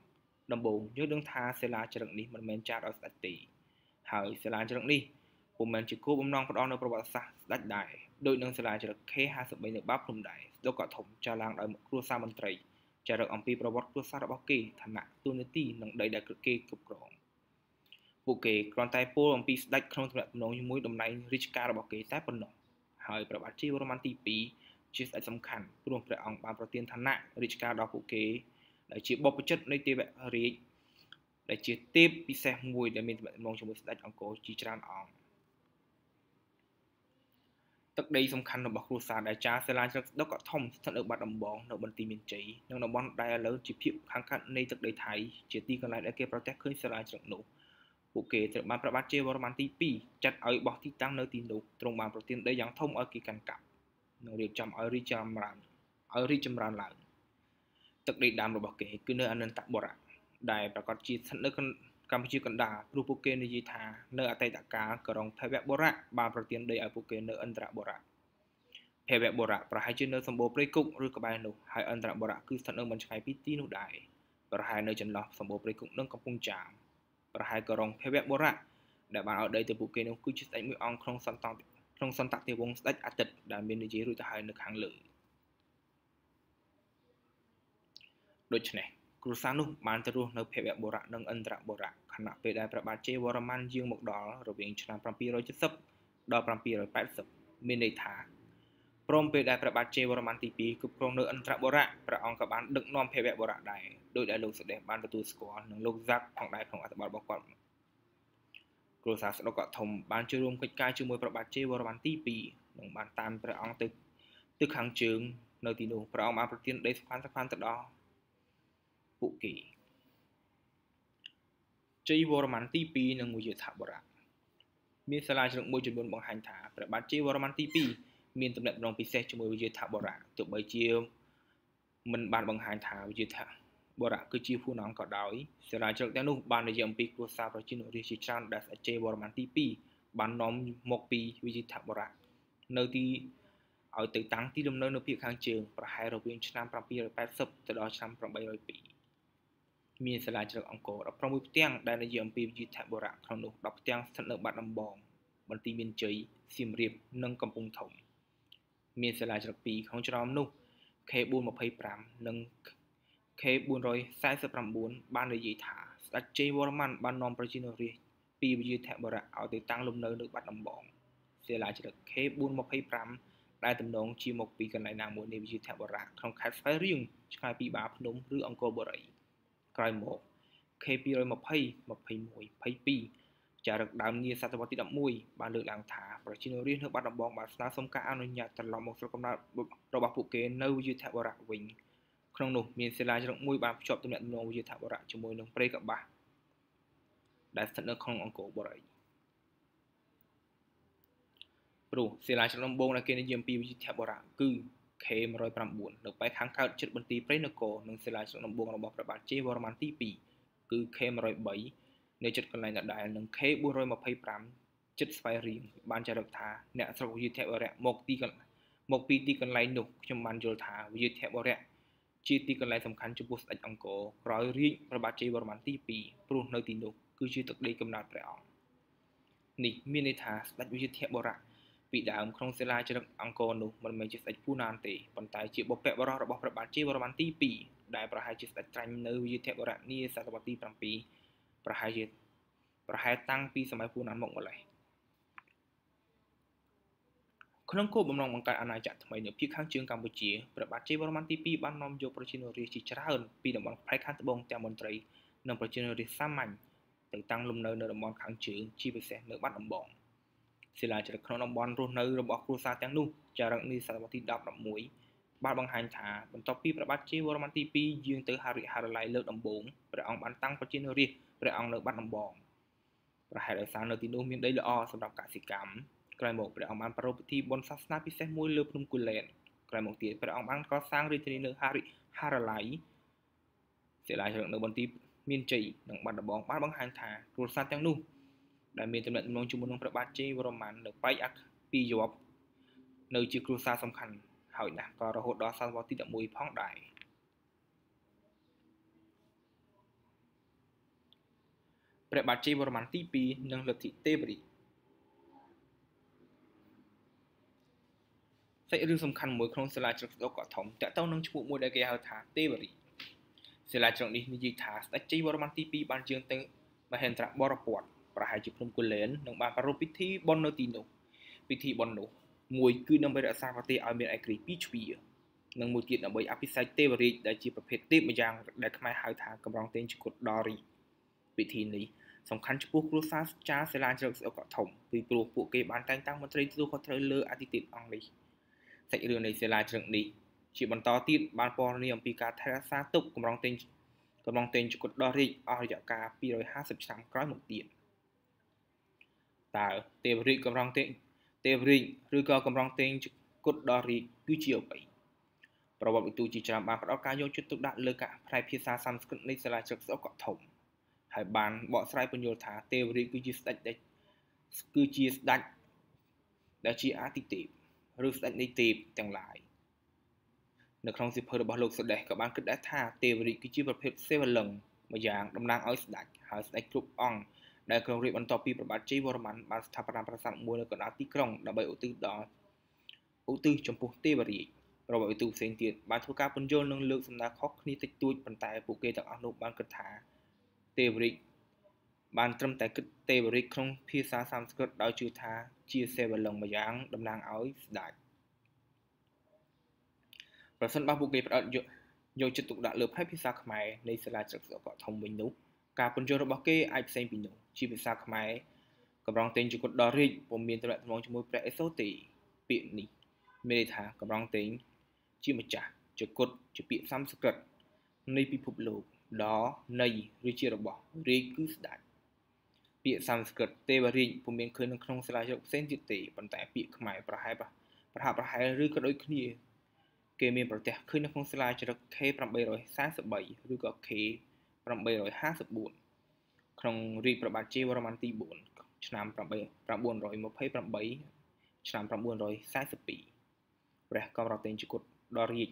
S1: ដំបូងយើងដឹងថាសិលាជ្រឹកនេះមិនមែនចាត់ឲ្យស្ដេចទេហើយសិលាជ្រឹកនេះពុំមែនជាគោលបំណងផ្ដោតនៅប្រវត្តិសាស្ត្រស្ដេចដែរដោយនឹងសិលាជ្រឹក K53 នៅបាភ្នំដែរស្ដុកកធំចារឡើងដោយគ្រួសារមន្ត្រីចារឹកអំពីប្រវត្តិគ្រួសាររបស់គេឋានៈទូនាទីនិងដីដែលគេគ្រប់គ្រង ពួកគេគ្រាន់តែពោលអំពីស្ដេចក្នុងទំនាក់ទំនងជាមួយតំណែងរាជការរបស់គេតែប៉ុណ្ណោះហើយព្រះបាទជ័យវរ្ម័នទី2ជាស្ដេចសំខាន់ព្រោះព្រះអង្គបានប្រទានឋានៈរាជការដល់ពួកគេដែលជាបព្វជិតនៃទេវរាជដែលជាទេពពិសេសមួយដែលមានទំនាក់ទំនងជាមួយស្ដេចអង្គរជាច្រើនអង្គទឹកដីសំខាន់របស់គ្រួសារដែលចាសិលាជ្រឹកដុកក៏ធំស្ថិតនៅបាត់ដំបងនៅបន្ទាយមានជ័យនិងតំបន់ដែលឥឡូវជាភាគខាងកើតនៃទឹកដីថៃជាទីកន្លែងដែលគេប្រទះឃើញសិលាជ្រឹកនោះពួកគេត្រូវបានប្របាទជ័យវរ្ម័នទី2ចាត់ឲ្យបោះទីតាំងនៅទីនោះទ្រង់បានប្រទានដីយ៉ាងធំឲ្យគេកាន់កាប់និងរៀបចំឲ្យរីចម្រើនឲ្យរីចម្រើនឡើងទឹកដីដើមរបស់គេគឺនៅអនន្តបុរៈដែលប្រកាសជាស្ថិតនៅកម្ពុជាកណ្ដាលព្រោះពួកគេនិយាយថានៅអតីតកាលក្រុងភវបុរៈបានប្រទានដីឲ្យពួកគេនៅឥន្ទ្របុរៈភវបុរៈប្រហែលជានៅសម្បូរព្រៃគុកឬក្បែរនោះហើយឥន្ទ្របុរៈគឺស្ថិតនៅមិនឆ្ងាយពីទីនោះដែរប្រហែលនៅចន្លោះសម្បូរព្រៃគុកនិងកំពង់ចាមប្រហែលក្រុងភវបុរៈដែលបានឲ្យដីទៅពួកគេនោះគឺជាស្ដេចមួយអង្គក្នុងសន្តតក្នុងសន្តតិវង្សស្ដេចអាទិត្យដែលមាននិយាយរួចទៅហើយនៅខាងលើដូច្នេះគ្រួសារនោះបានទៅរស់នៅភវបុរៈនិងឥន្ទ្របុរៈខណៈពេលដែលព្រះបាទជ័យវរ្ម័នយាងមកដល់រវាងឆ្នាំ770ដល់780មានន័យថាព្រមពេលដែលព្រះបាទជ័យវរ្ម័នទី2គ្រប់គ្រងនៅឥន្ទ្របុរៈព្រះអង្គក៏បានដឹកនាំភវបុរៈដែរដោយដែលលោកស they ះបានទទួលស្គាល់និងលោកហ្សាក់ផងដែរក្នុងអត្ថបទរបស់គាត់គ្រួសារស្ដុកកធំបានចូលរួមកិច្ចការជាមួយព្រះបាទជ័យវរ្ម័នទី2និងបានតាមព្រះអង្គទៅទៅខាងជើង នៅទីនោះព្រះអង្គបានប្រទានដីសំខាន់ៗទៅដល់ពួកគេជ័យវរ្ម័នទី2និងមួយយថាបរៈមានសាលាជ្រឹកមួយចំនួនបង្ហាញថាព្រះបាទជ័យវរ្ម័នទី2មានទំនាក់ទំនងពិសេសជាមួយវិយថាបរៈទោះបីជា មិនបានបង្ហាញថាវិយថាបរៈគឺជាភូណងក៏ដោយសាលាជ្រឹកទាំងនោះបាននិយាយអំពីគ្រួសារប្រជារាស្ត្រជាច្រើនដែលស្ដេចជ័យវរ្ម័នទី2បាននាំមកពីវិយថាបរៈនៅទីឲ្យទៅតាំងទីលំនៅនៅភាគខាងជើងប្រហែលរវាងឆ្នាំ780ទៅដល់ឆ្នាំ802មានសាលាជ្រឹកអង្គរ16ផ្ទាំងដែលនិយាយអំពីវិជាថាបុរៈក្នុងនោះ10ផ្ទាំងស្ថិតនៅបាត់ដំបងបន្ទាយមានជ័យសៀមរាបនិងកំពង់ធំមានសាលាជ្រឹក2ក្នុងច្រំនោះ K425 និង K449 បាននិយាយថា ស្ដេចជ័យវរ្ម័នបាននាំប្រជានរាជពីវិជាថាបុរៈឲ្យទៅតាំងលំនៅនៅបាត់ដំបងសាលាជ្រឹក K425 ដែលតំណងជាមកពីកន្លែងណាមួយនៃវិជាថាបុរៈក្នុងខេត្តស្វាយរៀងឆ្ងាយពីបាភ្នំឬអង្គរបុរី។ក្រោយមក K220 21 22ចារឹកដើមនាសតវត្សទី11បានលើកឡើងថាប្រជាជនរាស្ត្រនៅបាត់ដំបងបានស្នើសុំការអនុញ្ញាតត្រឡប់មកស្រុកកំណើតរបស់ពួកគេនៅយុធវរៈវិញក្នុងនោះមានសិលាជ្រឹកមួយ បានភ្ជាប់ទំនាក់ទំនងយុធវរៈជាមួយនឹងព្រៃកបាសដែលស្ថិតនៅក្នុងអង្គរបុរីព្រោះសិលាជ្រឹកដំបងដែលគេនិយាយអំពីយុធវរៈគឺ K109 នៅប៉ែខាងកើតជិតបន្ទាយព្រៃនគរនិងសិលាស្រុកដំបងរបស់ព្រះបាទជ័យវរ្ម័នទី2គឺ K103 នៅជិតកន្លែងដដែលនិង K425 ជិតស្វាយរៀងបានចារឹកថាអ្នកស្រុកវិធវរៈមកទីកន្លែងមកពីទីកន្លែងនោះខ្ញុំបានយល់ថាវិធវរៈជាទីកន្លែងសំខាន់ចំពោះស្ដេចអង្គរក្រោយរាជព្រះបាទជ័យវរ្ម័នទី2ព្រោះនៅទីនោះគឺជាទឹកដីកំណើតព្រះអង្គនេះមានន័យថាស្ដេចវិធវរៈពីដើមក្នុងសិលាជ្រឹកអង្គរនោះមិនមែនជាស្ដេចភូណានទេប៉ុន្តែជាបុព្វបុរសរបស់ព្រះបាទជ័យវរ្ម័នទី2ដែលប្រហែលជាស្ដេចត្រាញ់នៅវិធវរនីសតវត្សទី7ប្រហែលជា ប្រហែលតាំងពីសម័យភូណានមកម្ល៉េះក្នុងគោលបំណងបង្កើតអាណាចក្រថ្មីនៅភាគខាងជើងកម្ពុជាព្រះបាទជ័យវរ្ម័នទី2បាននាំយកប្រជានុរាស្ត្រជាច្រើនពីតំបន់ផ្នែកខាងត្បូងទាំងមន្ត្រីនិងប្រជានុរាស្ត្រសាមញ្ញទៅតាំងលំនៅនៅតំបន់ខាងជើងជាពិសេសនៅបាត់ដំបង។សិលាជ្រឹកក្នុងតំបន់រស់នៅរបស់គ្រួសារទាំងនោះចារឹកនេះសតវត្សទី10-11បានបង្ហាញថា បន្ទាប់ពីព្រះបាទជ័យវរ្ម័នទី2យាងទៅហរិហរឡ័យលើកដំបូងព្រះអង្គបានតាំងប្រជានរាជព្រះអង្គនៅបាត់ដំបងប្រហែលដោយសារនៅទីនោះមានដីល្អសម្រាប់កសិកម្មក្រោយមកព្រះអង្គបានប្រារព្ធពិធីបុណ្យសាសនាពិសេសមួយលើភ្នំគូលែនក្រោយមកទៀតព្រះអង្គបានកសាងរាជធានីនៅហរិហរឡ័យសិលាជ្រឹកនៅបន្ទាយមានជ័យនិងបាត់ដំបងបានបង្ហាញថាគ្រួសារទាំងនោះដែលមានតំណែងតំណងជាមួយនឹងព្រះបាទជ័យវរ្ម័ននៅប៉ែកអាក់ពីយប់នៅ ជា គ្រួសារសំខាន់ហើយណាស់ក៏រហូតដល់សតវត្សទី11ផងដែរព្រះបាទជ័យវរ្ម័នទី2និងលទ្ធិទេវរីសាច់រឿងសំខាន់មួយក្នុងសិលាជ្រឹកស្ដុកកធំតកតងនឹងឈ្មោះមួយដែលគេហៅថាទេវរីសិលាជ្រឹកនេះនិយាយថាស្ដេចជ័យវរ្ម័នទី2បានជើងទៅមហេន្ទ្របរពតប្រហែលជាភ្នំគូលែននឹងបានប្រារព្ធពិធីបុណ្យនៅទីនោះពិធីបុណ្យនោះមួយ គឺដើម្បីរក្សាប្រទេសឲ្យមានឯករាជ្យពីជ្វានិងមួយទៀតដើម្បីអភិសេកទេវរាជដែលជាប្រភេទទេពម្យ៉ាង ដែលខ្មែរហៅថាកម្រងតេងជគុតដរីពិធីនេះសំខាន់ចំពោះគ្រួសារចាសិលាជ្រឹកស្អុកកធំពីព្រោះពួកគេបានតែងតាំងមន្ត្រីទទួលខុសត្រូវលើអតិថិជនអង្គនេះសាច់រឿងនៃសិលាជ្រឹកនេះជាបន្តទៀតបានពណ៌នាអំពីការថែរក្សាទុកកម្រងតេងកម្រងតេងជគុតដរីអស់រយៈកាល250ឆ្នាំក្រោយមកទៀតតើទេវរាជកម្រងទេ ទេវរាជឬក៏កម្រងទេងគុតដល់រាជគឺជាអ្វីប្រវត្តិវិទូជាច្រើនបានផ្ដល់ការយកចិត្តទុកដាក់លើការប្រែភាសាសំស្ក្រឹតនៃសាលាជ្រឹកស្អុកកធំហើយបានបកស្រាយពន្យល់ថាទេវរាជគឺជាស្ដេចដែលគឺជាស្ដេចដែលជាអតិទេពឬស្ដេចនៃទេពទាំងឡាយនៅក្នុងសិភើរបស់លោកសដេះក៏បានគិតដែរថាទេវរាជគឺជាប្រភេទសេវលឹងម្យ៉ាងតំណាងឲ្យស្ដេចហើយស្ដេចគ្រប់អង្គដែលក្រុងរាពណ៍បន្ទាប់ពីប្របាទជ័យវរ្ម័នបានស្ថាបនាប្រាសាទមួយនៅកណ្ដាលទីក្រុងដើម្បីឧទ្ទិសដល់ឧទ្ទិសចំពោះទេវរាជរបស់ឧទ្ទិសផ្សេងទៀតបានធ្វើការពន្យល់និងលើកសំណើខុសគ្នាតិចតួចប៉ុន្តែពួកគេទាំងអស់នោះបានគិតថាទេវរាជបាន ត្រឹមតែគិតទេវរាជក្នុង ភាសាសំស្ក្រឹតដោយជឿថា ជាសេវលឹងម្យ៉ាងតំណាងឲ្យស្ដេចប្រសិនបើពួកគេផ្ដោតយកយកចិត្តទុកដាក់លើផ្នែកភាសាខ្មែរនៃសាលាជ្រឹកសកលធំវិញនោះការពន្យល់របស់គេអាចផ្សេងពីនោះជាភាសាខ្មែរកម្រងតេងជាគុតដល់រាជពុំមានតំណែងជាមួយព្រះអេសូទេពាក្យនេះមានន័យថាកម្រងតេងជាម្ចាស់ជាគុតជាពាក្យសំស្ក្រឹតនៃពិភពលោកដល់នៃឬជារបស់រាជគឺស្ដេចពាក្យសំស្ក្រឹតទេវរាជពុំមានឃើញនៅក្នុងស្រាជ្រកផ្សេងទៀតទេប៉ុន្តែពាក្យខ្មែរប្រហែលប្រហាក់ប្រហែលឬក៏ដូចគ្នា គេមានប្រទេសឃើញនៅក្នុងស្លាជ្រឹក K843 ឬក៏ K854 ក្នុងរាជប្របាទជ័យវរ្ម័នទី4ឆ្នាំ928ឆ្នាំ942ព្រះកមរតេនជគុតដល់រាជ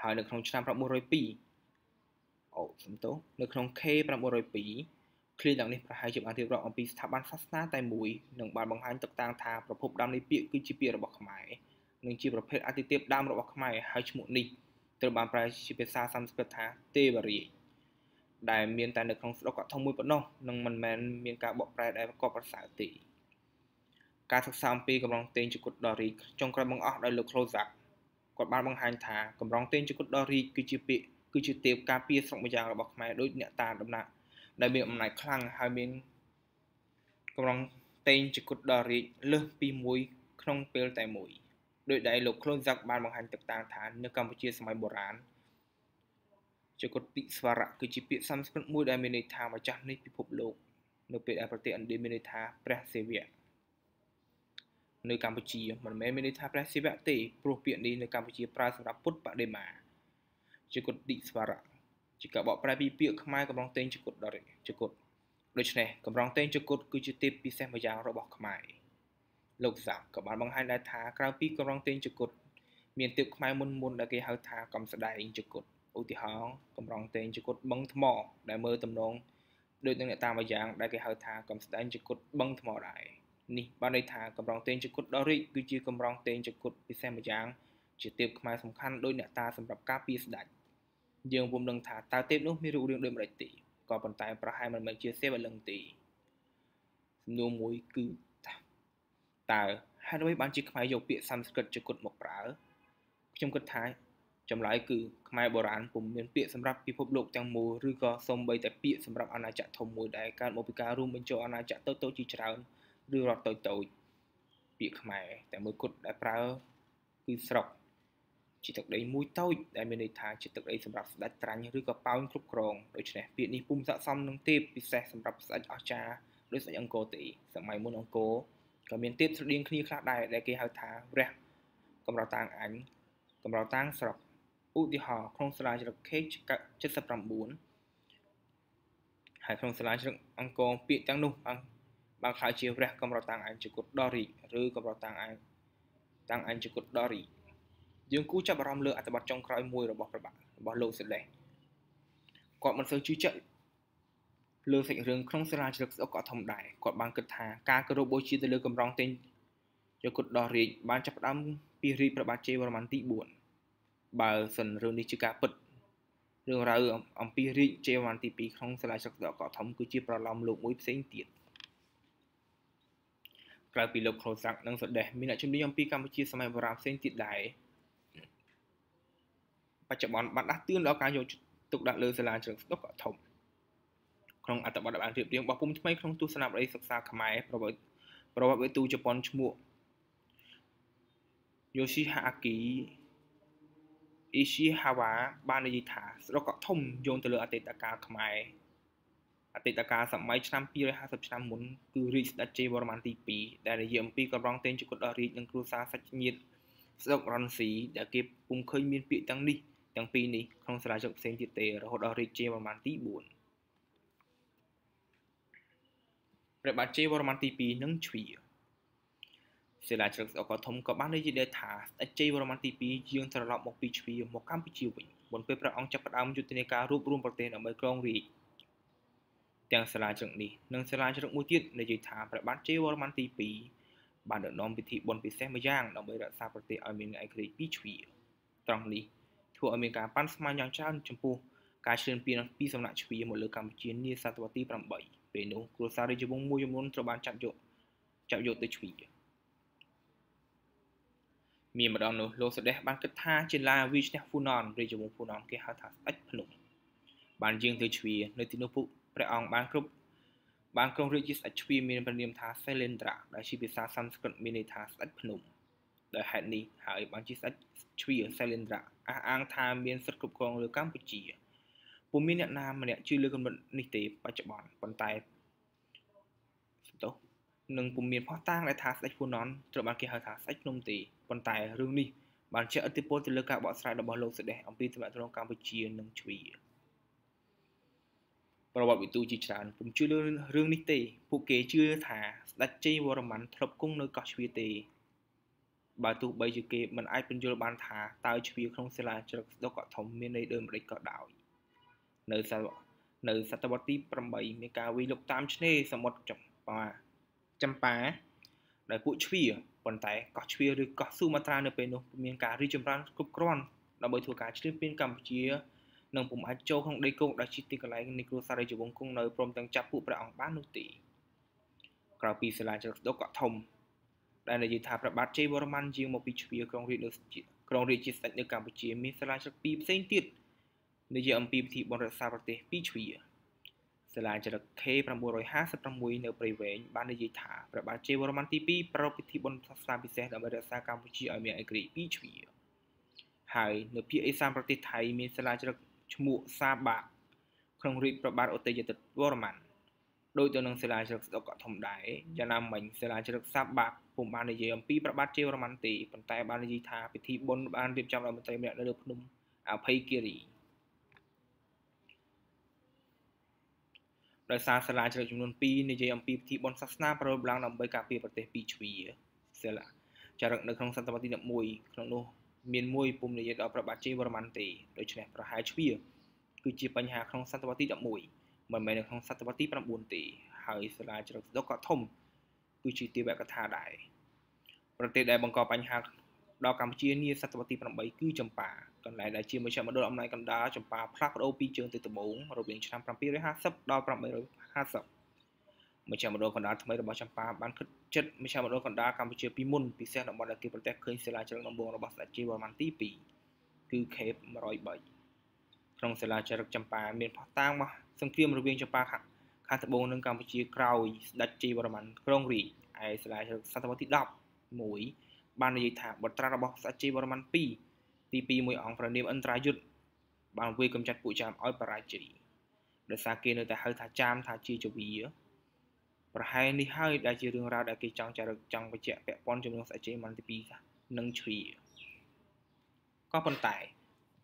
S1: ហើយនៅក្នុងឆ្នាំ902អូសំទោសនៅក្នុង K 902ឃ្លីទាំងនេះប្រហែលជាបានរៀបរាប់អំពីស្ថាប័នសាសនាតែមួយនិងបានបង្ហាញទឹកតាំងថាប្រភពដើមនៃពាក្យគឺជាពាក្យរបស់ខ្មែរនិងជាប្រភេទអតិទេពដើមរបស់ខ្មែរហើយឈ្មោះនេះត្រូវបានប្រើជាភាសាសំស្ក្រឹតថាទេវរាជដែលមានតែនៅក្នុងស្រុកគាត់ធំមួយប៉ុណ្ណោះនឹងមិនមែនមាន ការបកប្រែដែលគាត់ប្រសើរទេការសិក្សាអំពីកម្រងតេងជគុតដរីកចុងក្រោយបង្អស់ដោយលោក Clozac គាត់បានបង្ហាញថាកម្រងតេងជគុតដរីកគឺជាពាក្យគឺជាទេពការពារស្រុកម្យ៉ាងរបស់ខ្មែរដោយអ្នកតាដំណាក់ដែលមានអំណាចខ្លាំងហើយមានកម្រងតេងជគុតដរីកលើសពីមួយ ក្នុងពេលតែមួយដោយដែលលោក Clozac បានបង្ហាញទឹកតាំងថានៅកម្ពុជាសម័យបុរាណចកុតពិស្វរៈគឺជាពាក្យសំស្ក្រឹតមួយដែលមានន័យថាម្ចាស់នៃពិភពលោក នៅពេលដែលប្រទេសឥណ្ឌាមានន័យថាព្រះសិវៈនៅកម្ពុជាមិនមែនមានន័យថាព្រះសិវៈទេព្រោះពាក្យនេះនៅកម្ពុជា ប្រើសម្រាប់ពុទ្ធបដិមាចកុតពិស្វរៈជាការបកប្រែពីពាក្យខ្មែរកំរងតេងចកុតដរិចកុតដូច្នេះកំរងតេងចកុតគឺជាទេពពិសេសម្យ៉ាងរបស់ខ្មែរលោកសាក់ក៏បានបង្ហាញដែរថាក្រៅពីកំរងតេងចកុតមានទេពខ្មែរមុនមុនដែលគេហៅ ថាកំស្ដែងចកុតឧទាហរណ៍កម្រងតេងជគុតបឹងថ្មដែលមើលទំនងដូចនឹងអ្នកតាមអាយ៉ាងដែលគេហៅថាកំស្ដែងជគុតបឹងថ្មដែរនេះបានន័យថាកម្រងតេងជគុតដ៏រីកគឺជាកម្រងតេងជគុតពិសេសម្យ៉ាងជាទេពខ្មែរសំខាន់ដោយអ្នកតាសម្រាប់ការពារស្ដេចយើងពុំដឹងថាតើទេពនោះមានរូបរាងដូចម្ដេចទេក៏ប៉ុន្តែប្រហែលមិនមែនជាសេវលឹងទេសំណួរមួយគឺតើហេតុអ្វីបានជាខ្មែរយកពាក្យសំស្ក្រឹតជគុតមកប្រើខ្ញុំគិតថាចម្លើយគឺខ្មែរបុរាណពុំមានពាក្យសម្រាប់ពិភពលោកទាំងមូលឬក៏សូម្បីតែពាក្យសម្រាប់អាណាចក្រធំមួយដែលកើតមកពីការរួមបញ្ចូលអាណាចក្រតូចៗជាច្រើនឬរដ្ឋតូចៗពាក្យខ្មែរតែមួយគត់ដែលប្រើគឺស្រុកជាទឹកដីមួយតូចដែលមានន័យថាជាទឹកដីសម្រាប់ស្ដេចត្រាញ់ឬក៏ប៉ោងគ្រប់គ្រងដូច្នេះពាក្យនេះពុំស័ក្តិសមនឹងទេពពិសេសសម្រាប់ស្ដេចអស្ចារ្យដូចស្ដេចអង្គរទេសម័យមុនអង្គរក៏មានទេពស្រដៀងគ្នាខ្លះដែរដែលគេហៅថារះកំរោតាងអញកំរោតាងស្រុកឧទាហរណ៍ក្នុងស្រាជ្រឹក Cage 79ហើយក្នុងស្រាជ្រឹកអង្គរពាក្យទាំងនោះបានខ្ល้ายជាព្រះកំរតាំងអញ្ជគុតដរីឬកំរតាំងអញ្ជតាំងអញ្ជគុតដរីយើងគូចាប់អារម្មណ៍លើអត្ថបទចុងក្រោយមួយរបស់ប្របាក់របស់លោកសេលេសគាត់មិនសូវជឿជាក់លើសាច់រឿងក្នុងសារាជ្រឹកស្អុកក៏ធំដែរគាត់បានគិតថាការគោរពបូជាទៅលើកម្រងទិញយកគុតដល់រាជបានចាប់ផ្ដើមពីរាជប្របាទជ័យវរ្ម័នទី4បើសិនរឿងនេះជាការពិតរឿងរ៉ាវអំពីរាជជេវ៉ាន់ទី2ក្នុងសាលាសិក្សាកោះធំគឺជាប្រឡំលោកមួយផ្សេងទៀតក្រៅពីលោកខូសាក់និងសដេះមានអ្នកជំនាញអំពីកម្ពុជាសម័យបុរាណផ្សេងទៀតដែរបច្ចុប្បន្នបានដាស់តឿនដល់ការយកទុកដាក់លើសាលាជ្រឹកស្ដុកកោះធំ ក្នុងអត្ថបទដែលបានរៀបរៀងរបស់ពុំថ្មីក្នុងទស្សនវិស័យសិក្សាខ្មែរប្រវត្តិប្រវត្តិវិទូជប៉ុនឈ្មោះ Yoshihaaki អ៊ីស៊ីហាវ៉ាបាននិយាយថាស្រុកកក់ធំយោងទៅលើអតីតកាលខ្មែរអតីតកាលសម័យឆ្នាំ250ឆ្នាំមុនគឺរាជស្ដេចជ័យវរ្ម័នទី2ដែលនិយាយអំពីកម្រងទេងជគុតដល់រាជនិងគ្រួសារសាច់ញាតិស្ដុករ៉ុនស៊ីដែលគេពុំឃើញមានពាក្យទាំងនេះទាំងពីរនេះក្នុងសារាជកផ្សេងទៀតទេរហូតដល់រាជជ័យវរ្ម័នទី4ព្រះបាទជ័យវរ្ម័នទី2និងជ្វាសិលាជ្រឹកស្អកធំក៏បាននិយាយថាស្ដេចជ័យវរ្ម័នទី2យាងត្រឡប់មកពីជ្វាមកកម្ពុជាវិញមុនពេលព្រះអង្គចាប់ផ្ដើមយុទ្ធនាការរួបរวมប្រទេសដើម្បីគ្រងរាជ្យទាំងសិលាជ្រឹកនេះនិងសិលាជ្រឹកមួយទៀតនិយាយថាព្រះបាទជ័យវរ្ម័នទី2បានដឹកនាំពិធីបុណ្យពិសេសមួយយ៉ាងដើម្បីរក្សាប្រទេសឲ្យមានឯករាជ្យពីជ្វាត្រង់នេះធ្វើឲ្យមានការប៉ាន់ស្មានយ៉ាងច្រើនចំពោះការឈ្លានពានពីសំណាក់ជ្វាមកលើកម្ពុជានាសតវត្សទី8ពេលនោះគ្រួសាររាជវង្សមួយចំនួនត្រូវបានចាប់យកចាប់យកទៅជ្វាមានម្ដងនោះលោកសុដេសបានគិតថាជាឡាវីឈ្នះហ្វូណនរាជវង្សហ្វូណនគេហៅថាស្ដេចភ្នំបានយាងទៅជ្វានៅទីនោះពួកព្រះអង្គបានគ្រប់បានគ្រងរាជជាស្ដេចជ្វាមានព្រះនាមថាសេលេនត្រាដែលជាភាសាសំស្ក្រឹតមានន័យថាស្ដេចភ្នំដោយហេតុនេះហើយបានជាស្ដេចជ្វាសេលេនត្រាអះអាងថាមានសិទ្ធិគ្រប់គ្រងលើកម្ពុជាពុំមានអ្នកណាម្នាក់ជឿលើកំណត់នេះទេ បច្ចុប្បន្នប៉ុន្តែសំទោសនឹងពុំមានផោះតាងដែលថាស្ដេចហ្វូណនត្រូវបានគេហៅថាស្ដេចភ្នំទេប៉ុន្តែរឿងនេះបានជះឥទ្ធិពលទៅលើការបកស្រាយរបស់លោកសេដេសអំពីទំនាក់ទំនងកម្ពុជានិងជ្វីប្រវត្តិវិទូជាច្រើនពុំជឿលើរឿងនេះទេ ពួកគេជឿថាស្ដេចជ័យវរ្ម័នធ្លាប់គង់នៅកោះជ្វីទេ បើទោះបីជាគេមិនអាចពន្យល់បានថាតើជ្វីក្នុងសិលាជ្រឹកស្ដុកកធំមានន័យដូចម្ដេចក៏ដោយនៅសានៅសតវត្សទី8មានការវាយលុកតាមឆ្នេរសមុទ្រចម្ប៉ាចម្ប៉ាដោយពួកជ្វីប៉ុន្តែកោះជ្វាឬកោះស៊ូម៉ាត្រានៅពេលនោះមានការរីចម្រើនគ្រប់គ្រាន់ដើម្បីធ្វើការឈ្លានពានកម្ពុជានិងពុំអាចចូលក្នុងដីគោកដែលជាទីកន្លែងនៃគ្រួសាររាជវង្សគង់នៅព្រមទាំងចាប់ពួកព្រះអង្គបាននោះទេក្រៅពីសាលាចលដុកកធំដែលនិយាយថាប្របាទជ័យវរ្ម័នយាងមកពីជ្វាក្រុងរាជនៅក្រុងរាជជាស្ដេចនៅកម្ពុជាមានសាលាជ្រឹកពីរផ្សេងទៀតនិយាយអំពីពិធីបុណ្យរក្សាប្រទេសពីជ្វាសិលាចារឹក K956 នៅព្រៃវែងបាននិយាយថាព្រះបាទជ័យវរ្ម័នទី2ប្រពៃពិធីបុណ្យសាសនាពិសេសដើម្បីរក្សាកម្ពុជាឲ្យមានឯករាជ្យពីជ្វាហើយនៅភាគឦសានប្រទេសថៃមានសិលាចារឹកឈ្មោះសាបាកក្នុងរាជព្រះបាទឧទយទិតវរ្ម័នដោយទៅនឹងសិលាចារឹកស្ដុកកធំដែរយ៉ាងណាមិញសិលាចារឹកសាបាកពុំបាននិយាយអំពីព្រះបាទជ័យវរ្ម័នទីប៉ុន្តែបាននិយាយថាពិធីបុណ្យបានរៀបចំដោយមន្ត្រីម្នាក់នៅលើភ្នំអភ័យគិរីដោយសារសាលាជ្រើសចំនួន2និយាយអំពីពិធីបុណ្យសាសនាប្រោលឡើងដើម្បីការពារប្រទេសពីជ្វាសិលាចារឹកនៅក្នុងសតវត្សទី11ក្នុងនោះ មានមួយពុំនិយាយដល់ប្របាទជ័យវរ្ម័នទេដូច្នេះប្រហែលជ្វាគឺជាបញ្ហាក្នុងសតវត្សទី11មិនមែននៅក្នុងសតវត្សទី9ទេ ហើយសាលាជ្រឹកស្ដុកក៏ធំ គឺជាទេវកថាដែរប្រទេសដែលបង្កបញ្ហាដល់កម្ពុជានាសតវត្សទី8គឺចម្ប៉ាកន្លែងដែលជាមជ្ឈមណ្ឌលអំណាចកណ្ដាលចម្ប៉ាផ្លាស់ប្ដូរពី ជើងទៅត្បូងរវាងឆ្នាំ750ដល់850មជ្ឈមណ្ឌលកណ្ដាលថ្មីរបស់ចម្ប៉ាបានខិតជិតមជ្ឈមណ្ឌលកណ្ដាលកម្ពុជាពីមុនពិសេសតំបន់ដែលគេប្រទះឃើញសិលាចារឹកដំបូងរបស់ស្ដេចជ័យវរ្ម័នទី2គឺខេប103ក្នុងសិលាចារឹកចម្ប៉ាមានផោះតាងមកសង្គ្រាមរវាងចម្ប៉ាខាងត្បូងនិងកម្ពុជាក្រោយស្ដេចជ័យវរ្ម័នគ្រងរាជឯសិលាចារឹកសតវត្សរ៍ទី10 1បាននិយាយថាបត្រារបស់ស្ដេចជ័យវរ្ម័នទី2ទី2មួយអង្គព្រះនាមអន្តរាយុទ្ធបានវាយកំចាត់ពួកចាមឲ្យបរាជ័យដោយសារគេនៅតែហៅថាចាមថាជាជវាប្រហែលនេះហើយដែលជារឿងរ៉ាវដែលគេចង់ចារឹកចង់បញ្ជាក់ពាក់ព័ន្ធជាមួយស្អីចេមិនទី2និងជ្រាក៏ប៉ុន្តែ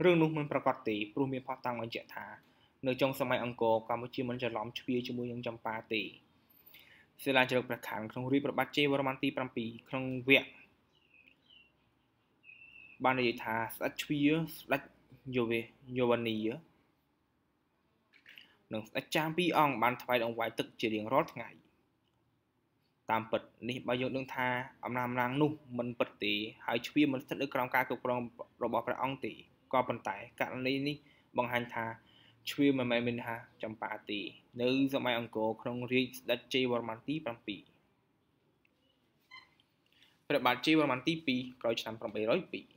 S1: រឿងនោះមិនប្រកាសទេព្រោះមានផុសតាំងបញ្ជាក់ថានៅចុងសម័យអង្គរកម្ពុជាមិនច្រឡំជ្រាជាមួយនឹងចម្ប៉ាទេសិលាចារឹកប្រខានក្នុងរាជប្របាទជ័យវរ្ម័នទី7ក្នុងវគ្គបាននិយាយថាស្ដេចជ្វាស្ដេចយូវេយូវនីនិងស្ដេចចាមពីរអង្គបានថ្វាយដង្វាយទឹក ជារៀងរាល់ថ្ងៃ តាមពិតនេះបើយើងដឹងថាអំណាចអំណាងនោះ មិនពិតទេហើយជ្វាមិនស្ថិតនៅក្រោមការគ្រប់គ្រងរបស់ព្រះអង្គទេក៏ប៉ុន្តែករណីនេះបង្ហាញថាជ្វាមិនមែនមានថាចម្ប៉ាទេ នៅសម័យអង្គរក្នុងរាជស្ដេចជ័យវរ្ម័នទី7ព្រះបាទជ័យវរ្ម័នទី2ក្រោយឆ្នាំ802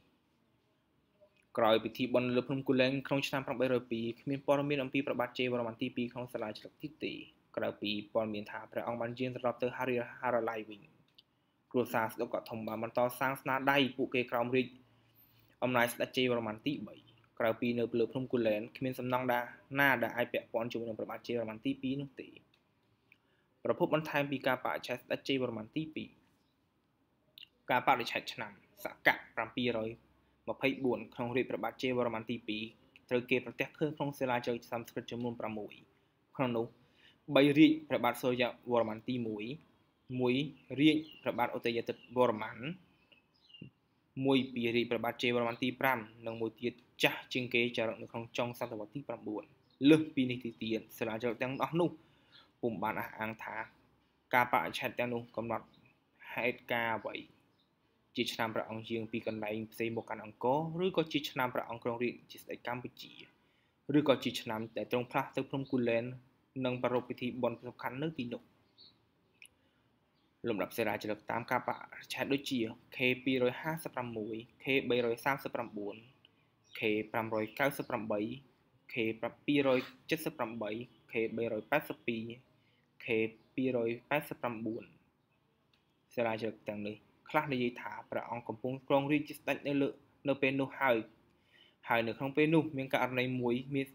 S1: ក្រោយពិធីបុណ្យលើភ្នំគូលែនក្នុងឆ្នាំ802គ្មានព័ត៌មានអំពីព្រះបាទជ័យវរ្ម័នទី2ក្នុងសាលាជ្រកទីទេក្រៅពីព័ត៌មានថាព្រះអង្គបានយាងត្រឡប់ទៅហារីហារឡៃវិញគ្រួសារស្ដុកក៏ធំបានបន្តសាងស្នាដៃពួកគេក្រោមរាជអំណាចស្ដេចជ័យវរ្ម័នទី3ក្រៅពីនៅលើភ្នំគូលែនគ្មានសំណង់ដាណាដែលអាចពាក់ព័ន្ធជាមួយនឹងព្រះបាទជ័យវរ្ម័នទី2នោះទេប្រភពបន្ថែមពីការបដិឆេទស្ដេចជ័យវរ្ម័នទី2ការបដិឆេទឆ្នាំ សកៈ700 24ក្នុងរាជព្រះបាទជ័យវរ្ម័នទី2ត្រូវគេប្រទះឃើញក្នុងសិលាជ័យសំស្ក្រឹតចំនួន6ក្នុងនោះ3រាជព្រះបាទសូរ្យវរ្ម័នទី1 1រាជព្រះបាទឧទយាទិត្យវរ្ម័ន1ពីរាជព្រះបាទជ័យវរ្ម័នទី5និងមួយទៀតចាស់ជាងគេចារឹកនៅក្នុងចុងសតវត្សទី9លើសពីនេះទីទៀតសិលាជ័យទាំងអស់នោះពុំបានអះអាងថា ការបរិច្ឆេទទាំងនោះកំណត់ហេតុការអ្វីជាឆ្នាំព្រះអង្គយាងពីកន្លែងផ្សេងមកកាន់អង្គរឬក៏ជាឆ្នាំព្រះអង្គគ្រងរាជជាស្ដេចកម្ពុជាឬក៏ជាឆ្នាំដែលទ្រង់ផ្លាស់ទៅភ្នំគូលែននិងប្រារព្ធពិធីបុណ្យសំខាន់នៅទីនោះលំដាប់សេរីជ្រឹកតាមការបរិច្ឆេទដូចជា K256 K339 K598 K778 K382 K289 សេរីជ្រឹកទាំងនេះខ្លះនិយាយថាព្រះអង្គកំពុងគ្រងរាជជាស្ដេចនៅលើនៅពេលនោះហើយហើយនៅក្នុងពេលនោះ មានករណីមួយមាន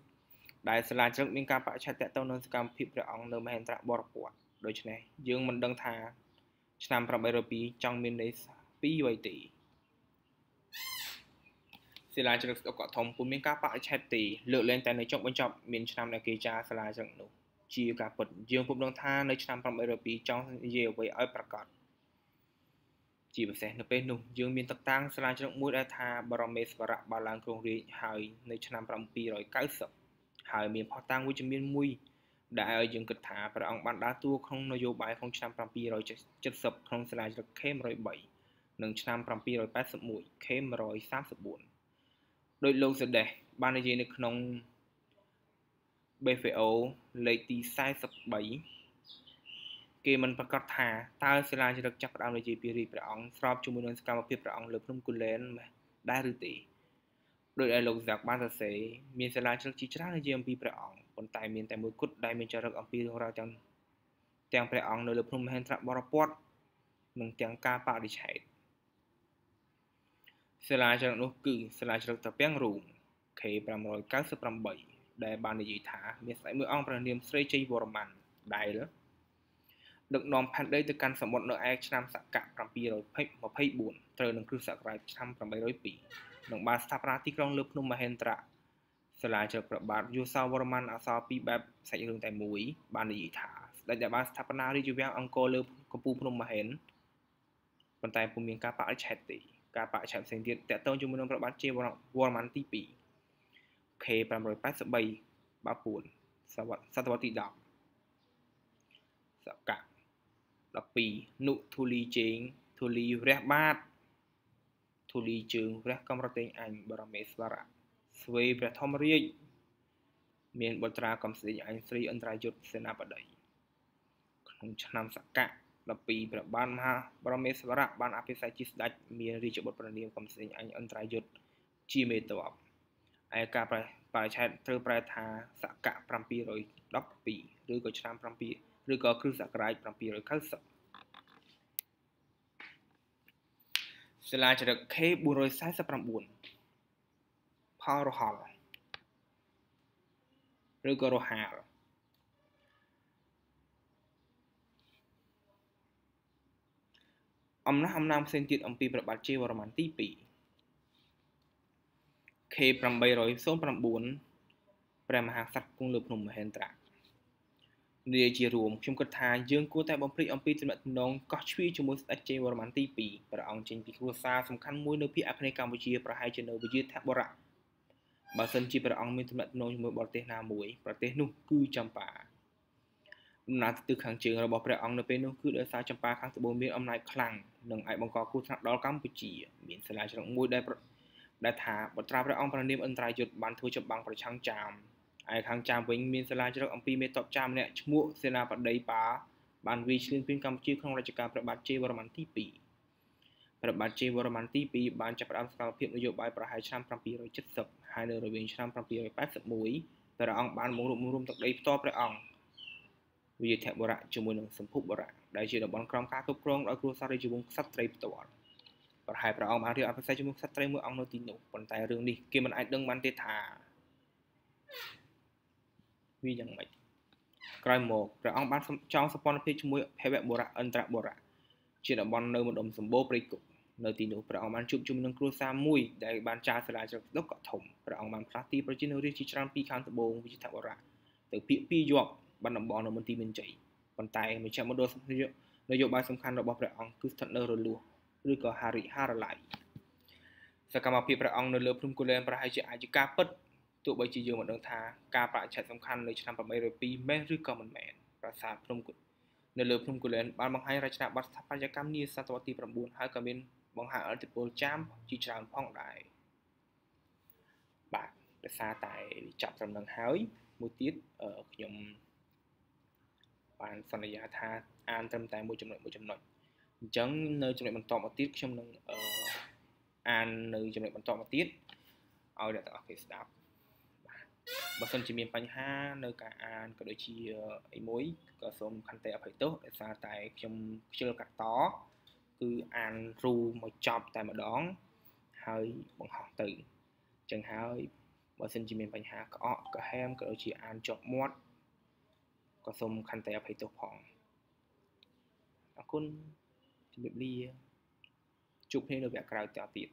S1: ដែលសាលាជ្រឹកមានការបច្ឆេទតទៅនឹងសកម្មភាពព្រះអង្គនៅមហេន្ទ្របរពតដូច្នេះយើងមិនដឹងថាឆ្នាំ802ចង់មានន័យពីអ្វីទេសាលាជ្រឹកស្ដុកកធំពុំមានការបច្ឆេទទេលើកលែងតែនៅចុងបញ្ចប់មានឆ្នាំដែលគេចារសាលាជ្រឹកនោះ ជាការពិតយើងពុំដឹងថានៅឆ្នាំ802ចង់និយាយអ្វីឲ្យប្រកាសជាពិសេសនៅពេលនោះយើងមានទឹកតាំងស្រាជ្រឹកមួយដែលថា បរមេស្វរៈបានឡើងគ្រងរាជហើយនៅឆ្នាំ790ហើយមានផុសតាំងវិជ្ជមានមួយដែលឲ្យយើងគិតថាព្រះអង្គបានដើរតួក្នុងនយោបាយក្នុងឆ្នាំ770ក្នុងស្រាជ្រឹក K103 និងឆ្នាំ781 K134 ដោយលោកសេដេសបាននិយាយនៅក្នុង BFO លេខទី43គេមិនប្រកាសថាតើសិលាចារឹកចាប់ផ្ដើមនៃជាពីរីព្រះអង្គស្របជាមួយនឹងសកម្មភាពព្រះអង្គលើភ្នំគូលែនដែរឬទេដោយឲ្យលោកសាក់បានសរសេរមានសិលាចារឹកជាច្រើននិយាយអំពីព្រះអង្គប៉ុន្តែមានតែមួយគត់ដែលមានចារឹកអំពីរឿងរ៉ាវទាំងទាំងព្រះអង្គនៅលើភ្នំមហេន្ទ្របរពតនិងទាំងការបរិឆេទសិលាចារឹកនោះគឺសិលាចារឹកតាពាំងរូង K598 ដែលបាននិយាយថាមានស្ដេចមួយអង្គព្រះនាមស្រីជ័យវរ្ម័នដែលដឹកនាំផែនដីទៅកាន់សមុទ្រនៅឯឆ្នាំសកៈ724ត្រូវនឹងគ្រិស្តសករាជឆ្នាំ802និងបានស្ថាបនាទីក្រុងលើភ្នំមហេន្ទ្រាសាលាជើប្របាទយូសាវរ្ម័នអសរ2បែបសាច់រឿងតែមួយ បាននិយាយថាស្ដេចដែលបានស្ថាបនារាជវាំងអង្គរលើកំពូលភ្នំមហេន្ទ្រប៉ុន្តែពុំមានការបរិច្ឆេទទេការបរិច្ឆេទផ្សេងទៀតតាក់ទងជាមួយនឹងប្របាទជេវរ្ម័នទី2 K583 បាពួនសវត្តសតវត្សទី10សកៈ12នុធូលីជេងធូលីរះបាតធូលីជើងព្រះកំរតេងអញបរមេស្វរៈស្វេព្រះធម្មរាជមានបុត្រាកំស្ទីអញស្រីអន្តរាយុទ្ធសេនាបតី ក្នុងឆ្នាំសកៈ12ព្រះបានមហាបរមេស្វរៈបានអភិសេកជាស្ដេចមានរាជបុត្រព្រះនាមកំស្ទីអញអន្តរាយុទ្ធជាមេតបឯការប្រឆេទត្រូវប្រែថាសកៈ712ឬក៏ឆ្នាំ7ឬក៏គ្រិស្តសករាជ790សិលាចារឹក K 449ផលរហល់ឬក៏រហាលអំណះអំណាមផ្សេងទៀតអំពីប្របាទជេវរ្ម័នទី2 K 809ព្រះមហាក្សត្រគង់លើភ្នំមហេន្ទ្រានិយាយជារួមខ្ញុំគិតថាយើងគួរតែបំភ្លេចអំពីទំនាក់ទំនងកោះជ្វីជាមួយស្ដេចជ័យវរ្ម័នទី2ព្រះអង្គចេញពីគ្រួសារសំខាន់មួយនៅភូមិអាគ្នេយ៍កម្ពុជាប្រហែលជានៅវិជាថាបរៈបើសិនជាព្រះអង្គមានទំនាក់ទំនងជាមួយបរទេសណាមួយប្រទេសនោះគឺចម្ប៉ាអំណាចទិសខាងជើងរបស់ព្រះអង្គនៅពេលនោះគឺដោយសារចម្ប៉ាខាងត្បូងមានអំណាចខ្លាំងនិងអាចបង្កគ្រោះថ្នាក់ដល់កម្ពុជា មានសាលាជ្រកមួយដែលដែលថាបត្រាព្រះអង្គប្រណាមអន្តរាយុទ្ធបានធ្វើចម្បាំងប្រឆាំងចាមឯខាងចាមវិញមានសាលាជ្រកអំពីមេតបចាមម្នាក់ឈ្មោះសេនាបតីប៉ាបានវាយឈ្លានពានកម្ពុជាក្នុងរជ្ជកាលព្រះបាទជ័យវរ្ម័នទី2ព្រះបាទជ័យវរ្ម័នទី2បានចាប់ផ្ដើមសកម្មភាពនយោបាយប្រហែលឆ្នាំ770ហើយនៅរវាងឆ្នាំ781ព្រះអង្គបានមករួមរួមទឹកដីផ្ទាល់ព្រះអង្គវិយធបុរៈជាមួយនឹងសម្ភុបុរៈដែលជាតំបន់ក្រមការគ្រប់គ្រងដោយគ្រួសាររាជវង្សក្សត្រីផ្ទាល់ប្រហែលព្រះអង្គបានរៀបអភិសេកជាមួយក្សត្រីមួយអង្គនៅទីនោះប៉ុន្តែរឿងនេះគេមិនអាចដឹងបានទេថាវាយ៉ាងម៉េចក្រោយមកព្រះអង្គបានចងសម្ព័ន្ធភាពជាមួយភវបុរៈអន្តរបុរៈជាតំបន់នៅមណ្ឌលសម្បូរព្រៃគុកនៅទីនោះព្រះអង្គបានជួបជុំនឹងគ្រួសារមួយដែលបានចារសាលាជ្រកដុកកធំព្រះអង្គបានផ្លាស់ទីប្រជាជនរាជជាច្រើនពីខាងត្បូងវិជិត្របុរៈទៅភាគពីរយប់បានដំបងនៅមន្ទីរមានជ័យប៉ុន្តែមជ្ឈមណ្ឌលសម្ភារនយោបាយសំខាន់របស់ព្រះអង្គគឺស្ថិតនៅរលួសឬក៏ហារិហារឡៃសកម្មភាពព្រះអង្គនៅលើភ្នំគូលែនប្រហែលជាអាយកាពិតទោះបីជាយើងមិនដឹងថាការប្រាក់ឆេះសំខាន់នៅឆ្នាំ802មេសឬក៏មិនមែនប្រាសាទភ្នំនៅលើភ្នំគូលែនបានបង្ហាញរចនាប័ទ្មស្ថាបត្យកម្មនាសតវត្សទី9ហើយក៏មានបង្ហាញអតិពលចាមជាច្រើនផងដែរបាទដោយសារតែចាប់ត្រឹមនឹងហើយមួយទៀតខ្ញុំបានសន្យាថាអានត្រឹមតែមួយចំណុចមួយចំណុចអញ្ចឹងនៅចំណុចបន្តមកទៀតខ្ញុំនឹងអាននៅចំណុចបន្តមកទៀតឲ្យអ្នកទាំងអស់គ្នាស្ដាប់បើសិនជាមានបញ្ហានៅការអានក៏ដូចជាអីមួយក៏សូមខន្តីអភ័យទោសដោយសារតែខ្ញុំខ្ជិលកាត់តគឺអានគ្រូមកចប់តែម្ដងហើយបង្ហោះទៅអញ្ចឹងហើយបើសិនជាមានបញ្ហាក្អកក្ហែមក៏ដូចជាអានជាប់មាត់ក៏សូមខន្តីអភ័យទោសផងអរគុណជំរាបលាជួបគ្នានៅវគ្គក្រោយតទៀត